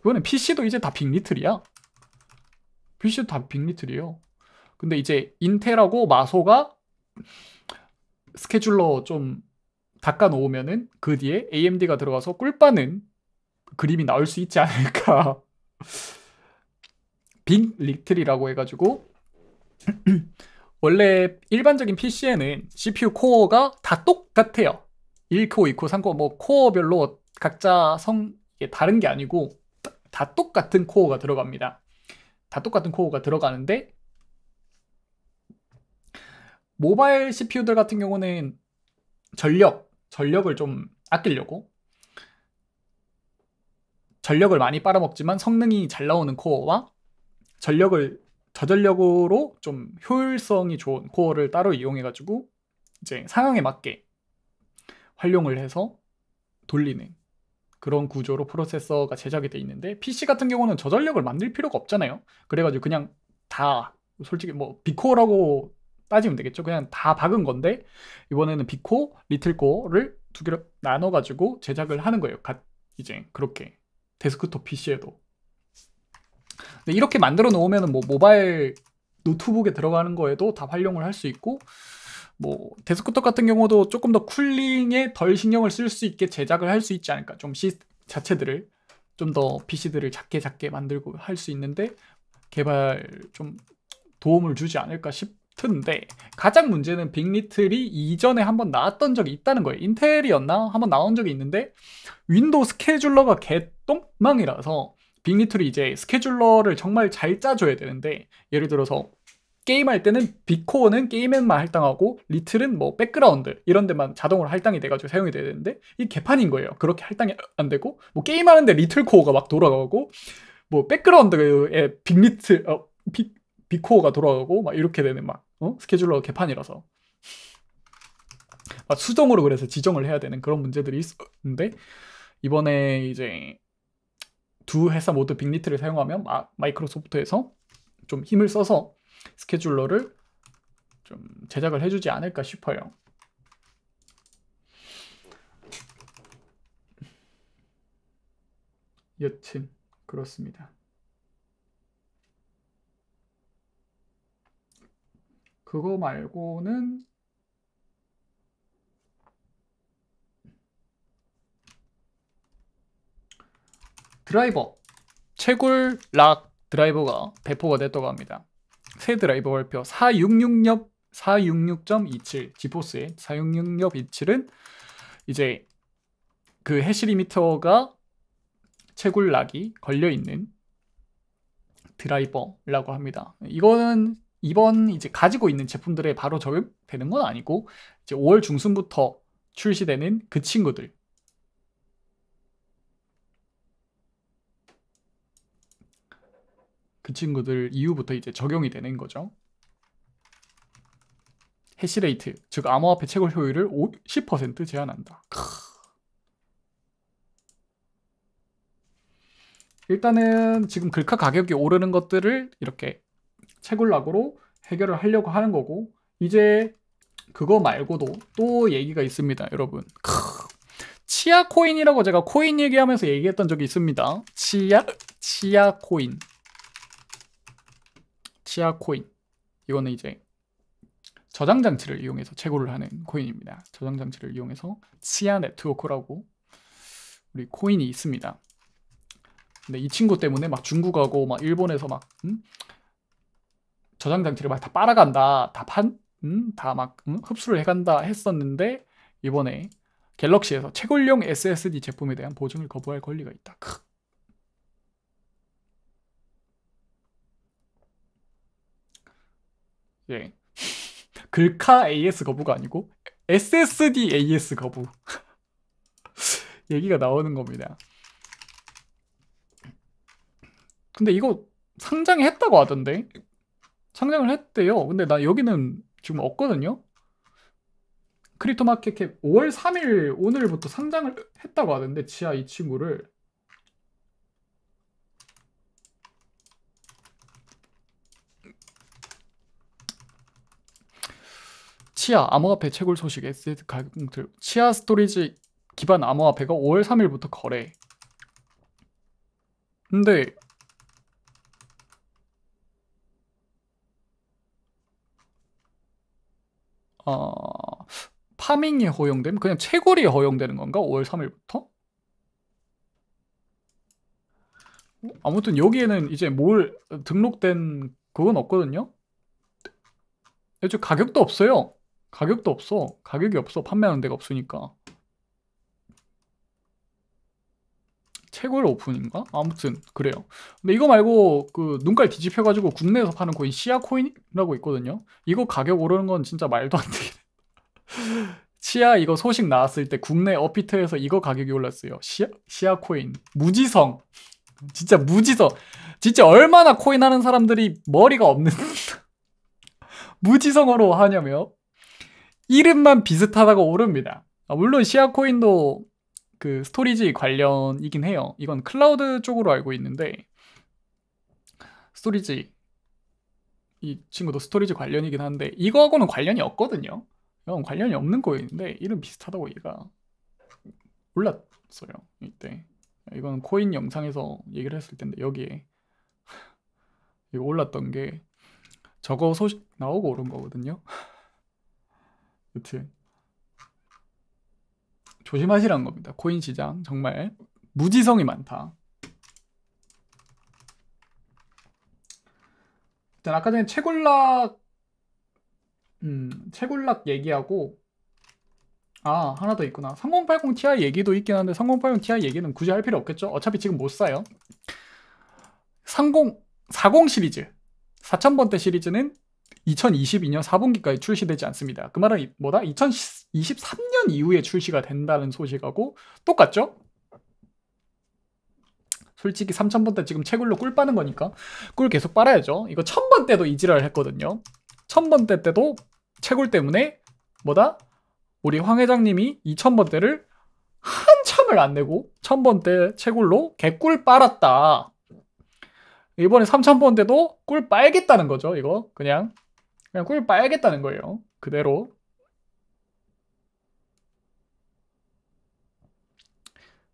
A: 이거는 PC도 이제 다 빅리틀이야. PC도 다 빅리틀이에요. 근데 이제 인텔하고 마소가 스케줄러 좀 닦아 놓으면은 그 뒤에 AMD가 들어가서 꿀빠는 그림이 나올 수 있지 않을까. 빅리틀이라고 해가지고 원래 일반적인 PC에는 CPU 코어가 다 똑같아요. 1코2코3코뭐 코어별로 각자 성 이게 다른 게 아니고 다 똑같은 코어가 들어갑니다. 다 똑같은 코어가 들어가는데 모바일 CPU들 같은 경우는 전력, 전력을 좀 아끼려고 전력을 많이 빨아먹지만 성능이 잘 나오는 코어와 전력을 저전력으로 좀 효율성이 좋은 코어를 따로 이용해가지고 이제 상황에 맞게 활용을 해서 돌리는 그런 구조로 프로세서가 제작이 돼 있는데 PC 같은 경우는 저전력을 만들 필요가 없잖아요. 그래가지고 그냥 다 솔직히 뭐 비코어라고 따지면 되겠죠. 그냥 다 박은 건데 이번에는 비코, 리틀코어를 두 개로 나눠 가지고 제작을 하는 거예요. 이제 그렇게 데스크톱 PC에도 이렇게 만들어 놓으면 뭐 모바일 노트북에 들어가는 거에도 다 활용을 할 수 있고 뭐 데스크톱 같은 경우도 조금 더 쿨링에 덜 신경을 쓸 수 있게 제작을 할 수 있지 않을까 좀 시, 자체들을 좀 더 PC들을 작게 작게 만들고 할 수 있는데 개발 좀 도움을 주지 않을까 싶은데 가장 문제는 빅리틀이 이전에 한번 나왔던 적이 있다는 거예요 인텔이었나 한번 나온 적이 있는데 윈도우 스케줄러가 개똥망이라서 빅리트이 이제 스케줄러를 정말 잘 짜줘야 되는데 예를 들어서 게임할 때는 비코어는 게임에만 할당하고 리틀은 뭐 백그라운드 이런 데만 자동으로 할당이 돼가지고 사용이 돼야 되는데 이 개판인 거예요. 그렇게 할당이 안 되고 뭐 게임하는데 리틀 코어가 막 돌아가고 뭐 백그라운드에 빅리트 어, 빅, 비코어가 돌아가고 막 이렇게 되는 막 어? 스케줄러 개판이라서 막 수정으로 그래서 지정을 해야 되는 그런 문제들이 있는데 이번에 이제 두 회사 모두 빅리트를 사용하면 마, 이크로소프트에서좀 힘을 써서 스케줄러를 좀 제작을 해주지 않을까 싶어요. 여튼 그렇습니다. 그거 말고는 드라이버 채굴 락 드라이버가 배포가 됐다고 합니다. 새 드라이버 발표 466엽 466.27 지포스의 466.27은 이제 그 해시 리미터가 채굴 락이 걸려 있는 드라이버라고 합니다. 이거는 이번 이제 가지고 있는 제품들에 바로 적용되는 건 아니고 이제 5월 중순부터 출시되는 그 친구들 그 친구들 이후부터 이제 적용이 되는 거죠. 해시레이트, 즉 암호화폐 채굴 효율을 10% 제한한다. 일단은 지금 글카 가격이 오르는 것들을 이렇게 채굴락으로 해결을 하려고 하는 거고 이제 그거 말고도 또 얘기가 있습니다 여러분 크... 치아코인이라고 제가 코인 얘기하면서 얘기했던 적이 있습니다 치아 치아코인 시아 코인. 이거는 이제 저장 장치를 이용해서 채굴을 하는 코인입니다. 저장 장치를 이용해서 치아 네트워크라고 우리 코인이 있습니다. 근데 이 친구 때문에 막 중국하고 막 일본에서 막 음? 저장 장치를 막 다 빨아간다, 다판 음? 다막 음? 흡수를 해간다 했었는데 이번에 갤럭시에서 채굴용 SSD 제품에 대한 보증을 거부할 권리가 있다. 크. 예. 글카 AS 거부가 아니고 SSD AS 거부 얘기가 나오는 겁니다. 근데 이거 상장했다고 하던데 상장을 했대요. 근데 나 여기는 지금 없거든요. 크립토마켓 캡 5월 3일 오늘부터 상장을 했다고 하던데 지하 이 친구를 치아 암호화폐 채굴 소식 에드 가격 들 치아 스토리지 기반 암호화폐가 5월 3일부터 거래. 근데 어, 파밍이 허용되면 그냥 채굴이 허용되는 건가? 5월 3일부터? 아무튼 여기에는 이제 뭘 등록된 그건 없거든요? 애초 가격도 없어요. 가격도 없어. 가격이 없어. 판매하는 데가 없으니까. 채굴 오픈인가? 아무튼 그래요. 근데 이거 말고 그 눈깔 뒤집혀가지고 국내에서 파는 코인 시아 코인이라고 있거든요. 이거 가격 오르는 건 진짜 말도 안 되긴 해. 시아 이거 소식 나왔을 때 국내 어피트에서 이거 가격이 올랐어요. 시아, 시아 코인 무지성 진짜 무지성 진짜 얼마나 코인 하는 사람들이 머리가 없는 무지성으로 하냐며 이름만 비슷하다고 오릅니다. 아, 물론 시아코인도 그 스토리지 관련이긴 해요. 이건 클라우드 쪽으로 알고 있는데 스토리지 이 친구도 스토리지 관련이긴 한데 이거하고는 관련이 없거든요. 이건 관련이 없는 거인데 이름 비슷하다고 얘가 몰랐어요 이때. 이건 코인 영상에서 얘기를 했을 텐데 여기에 이거 올랐던 게 저거 소식 나오고 오른 거거든요. 그치? 조심하시란 겁니다. 코인 시장 정말 무지성이 많다. 일단 아까 전에 채굴락 음, 채굴락 얘기하고 아 하나 더 있구나 3080 Ti 얘기도 있긴 한데 3080 Ti 얘기는 굳이 할 필요 없겠죠 어차피 지금 못 사요 30, 40 시리즈 4000번대 시리즈는 2022년 4분기까지 출시되지 않습니다. 그 말은 뭐다? 2023년 이후에 출시가 된다는 소식하고 똑같죠? 솔직히 3,000번대 지금 채굴로 꿀 빠는 거니까 꿀 계속 빨아야죠. 이거 1,000번 대도이 지랄 했거든요. 1,000번 대 때도 채굴 때문에 뭐다? 우리 황 회장님이 2,000번 대를 한참을 안 내고 1,000번 대 채굴로 개꿀 빨았다. 이번에 3,000번 대도꿀 빨겠다는 거죠, 이거. 그냥 그냥 꿈을 빠야겠다는 거예요. 그대로.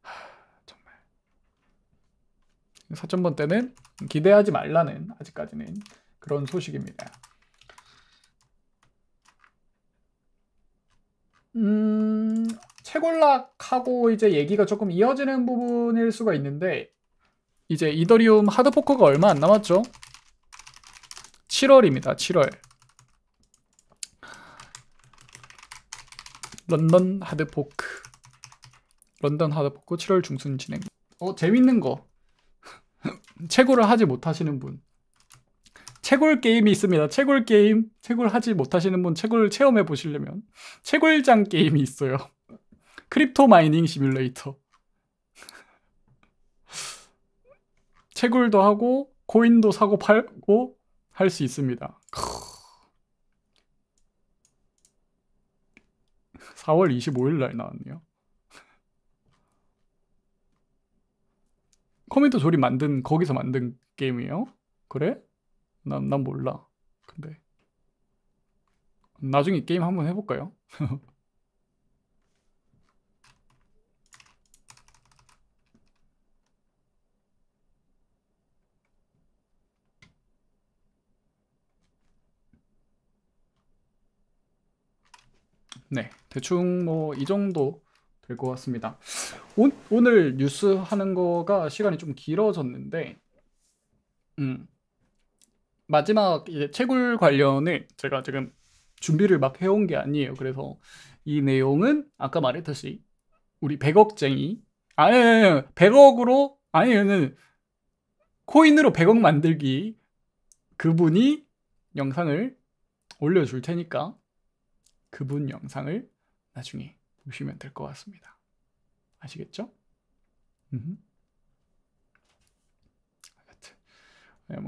A: 하, 정말. 4천번 때는 기대하지 말라는 아직까지는 그런 소식입니다. 음, 채골락하고 이제 얘기가 조금 이어지는 부분일 수가 있는데 이제 이더리움 하드포커가 얼마 안 남았죠? 7월입니다. 7월. 런던 하드포크 런던 하드포크 7월 중순 진행 어 재밌는 거 채굴을 하지 못하시는 분 채굴 게임이 있습니다 채굴 게임 채굴 하지 못하시는 분 채굴 체험해 보시려면 채굴장 게임이 있어요 크립토 마이닝 시뮬레이터 채굴도 하고 코인도 사고 팔고 할 수 있습니다 4월 25일 날 나왔네요. 커퓨터조리 만든 거기서 만든 게임이에요? 그래? 난 난 몰라. 근데 나중에 게임 한번 해볼까요? 네, 대충 뭐 이 정도 될 것 같습니다. 오, 오늘 뉴스 하는 거가 시간이 좀 길어졌는데, 음, 마지막 이제 채굴 관련을 제가 지금 준비를 막 해온 게 아니에요. 그래서 이 내용은 아까 말했듯이 우리 100억쟁이, 아니, 아니, 예, 아니 예, 100억으로, 예, 아니, 얘는 코인으로 100억 만들기 그분이 영상을 올려줄 테니까 그분 영상을 나중에 보시면 될 것 같습니다. 아시겠죠? 음여뭐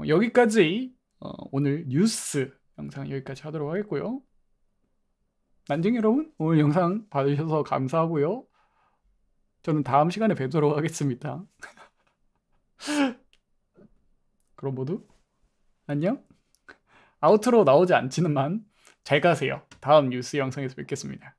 A: 네, 여기까지 어, 오늘 뉴스 영상 여기까지 하도록 하겠고요. 난쟁이 여러분 오늘 영상 봐주셔서 감사하고요. 저는 다음 시간에 뵙도록 하겠습니다. 그럼 모두 안녕? 아우트로 나오지 않지만 잘 가세요. 다음 뉴스 영상에서 뵙겠습니다.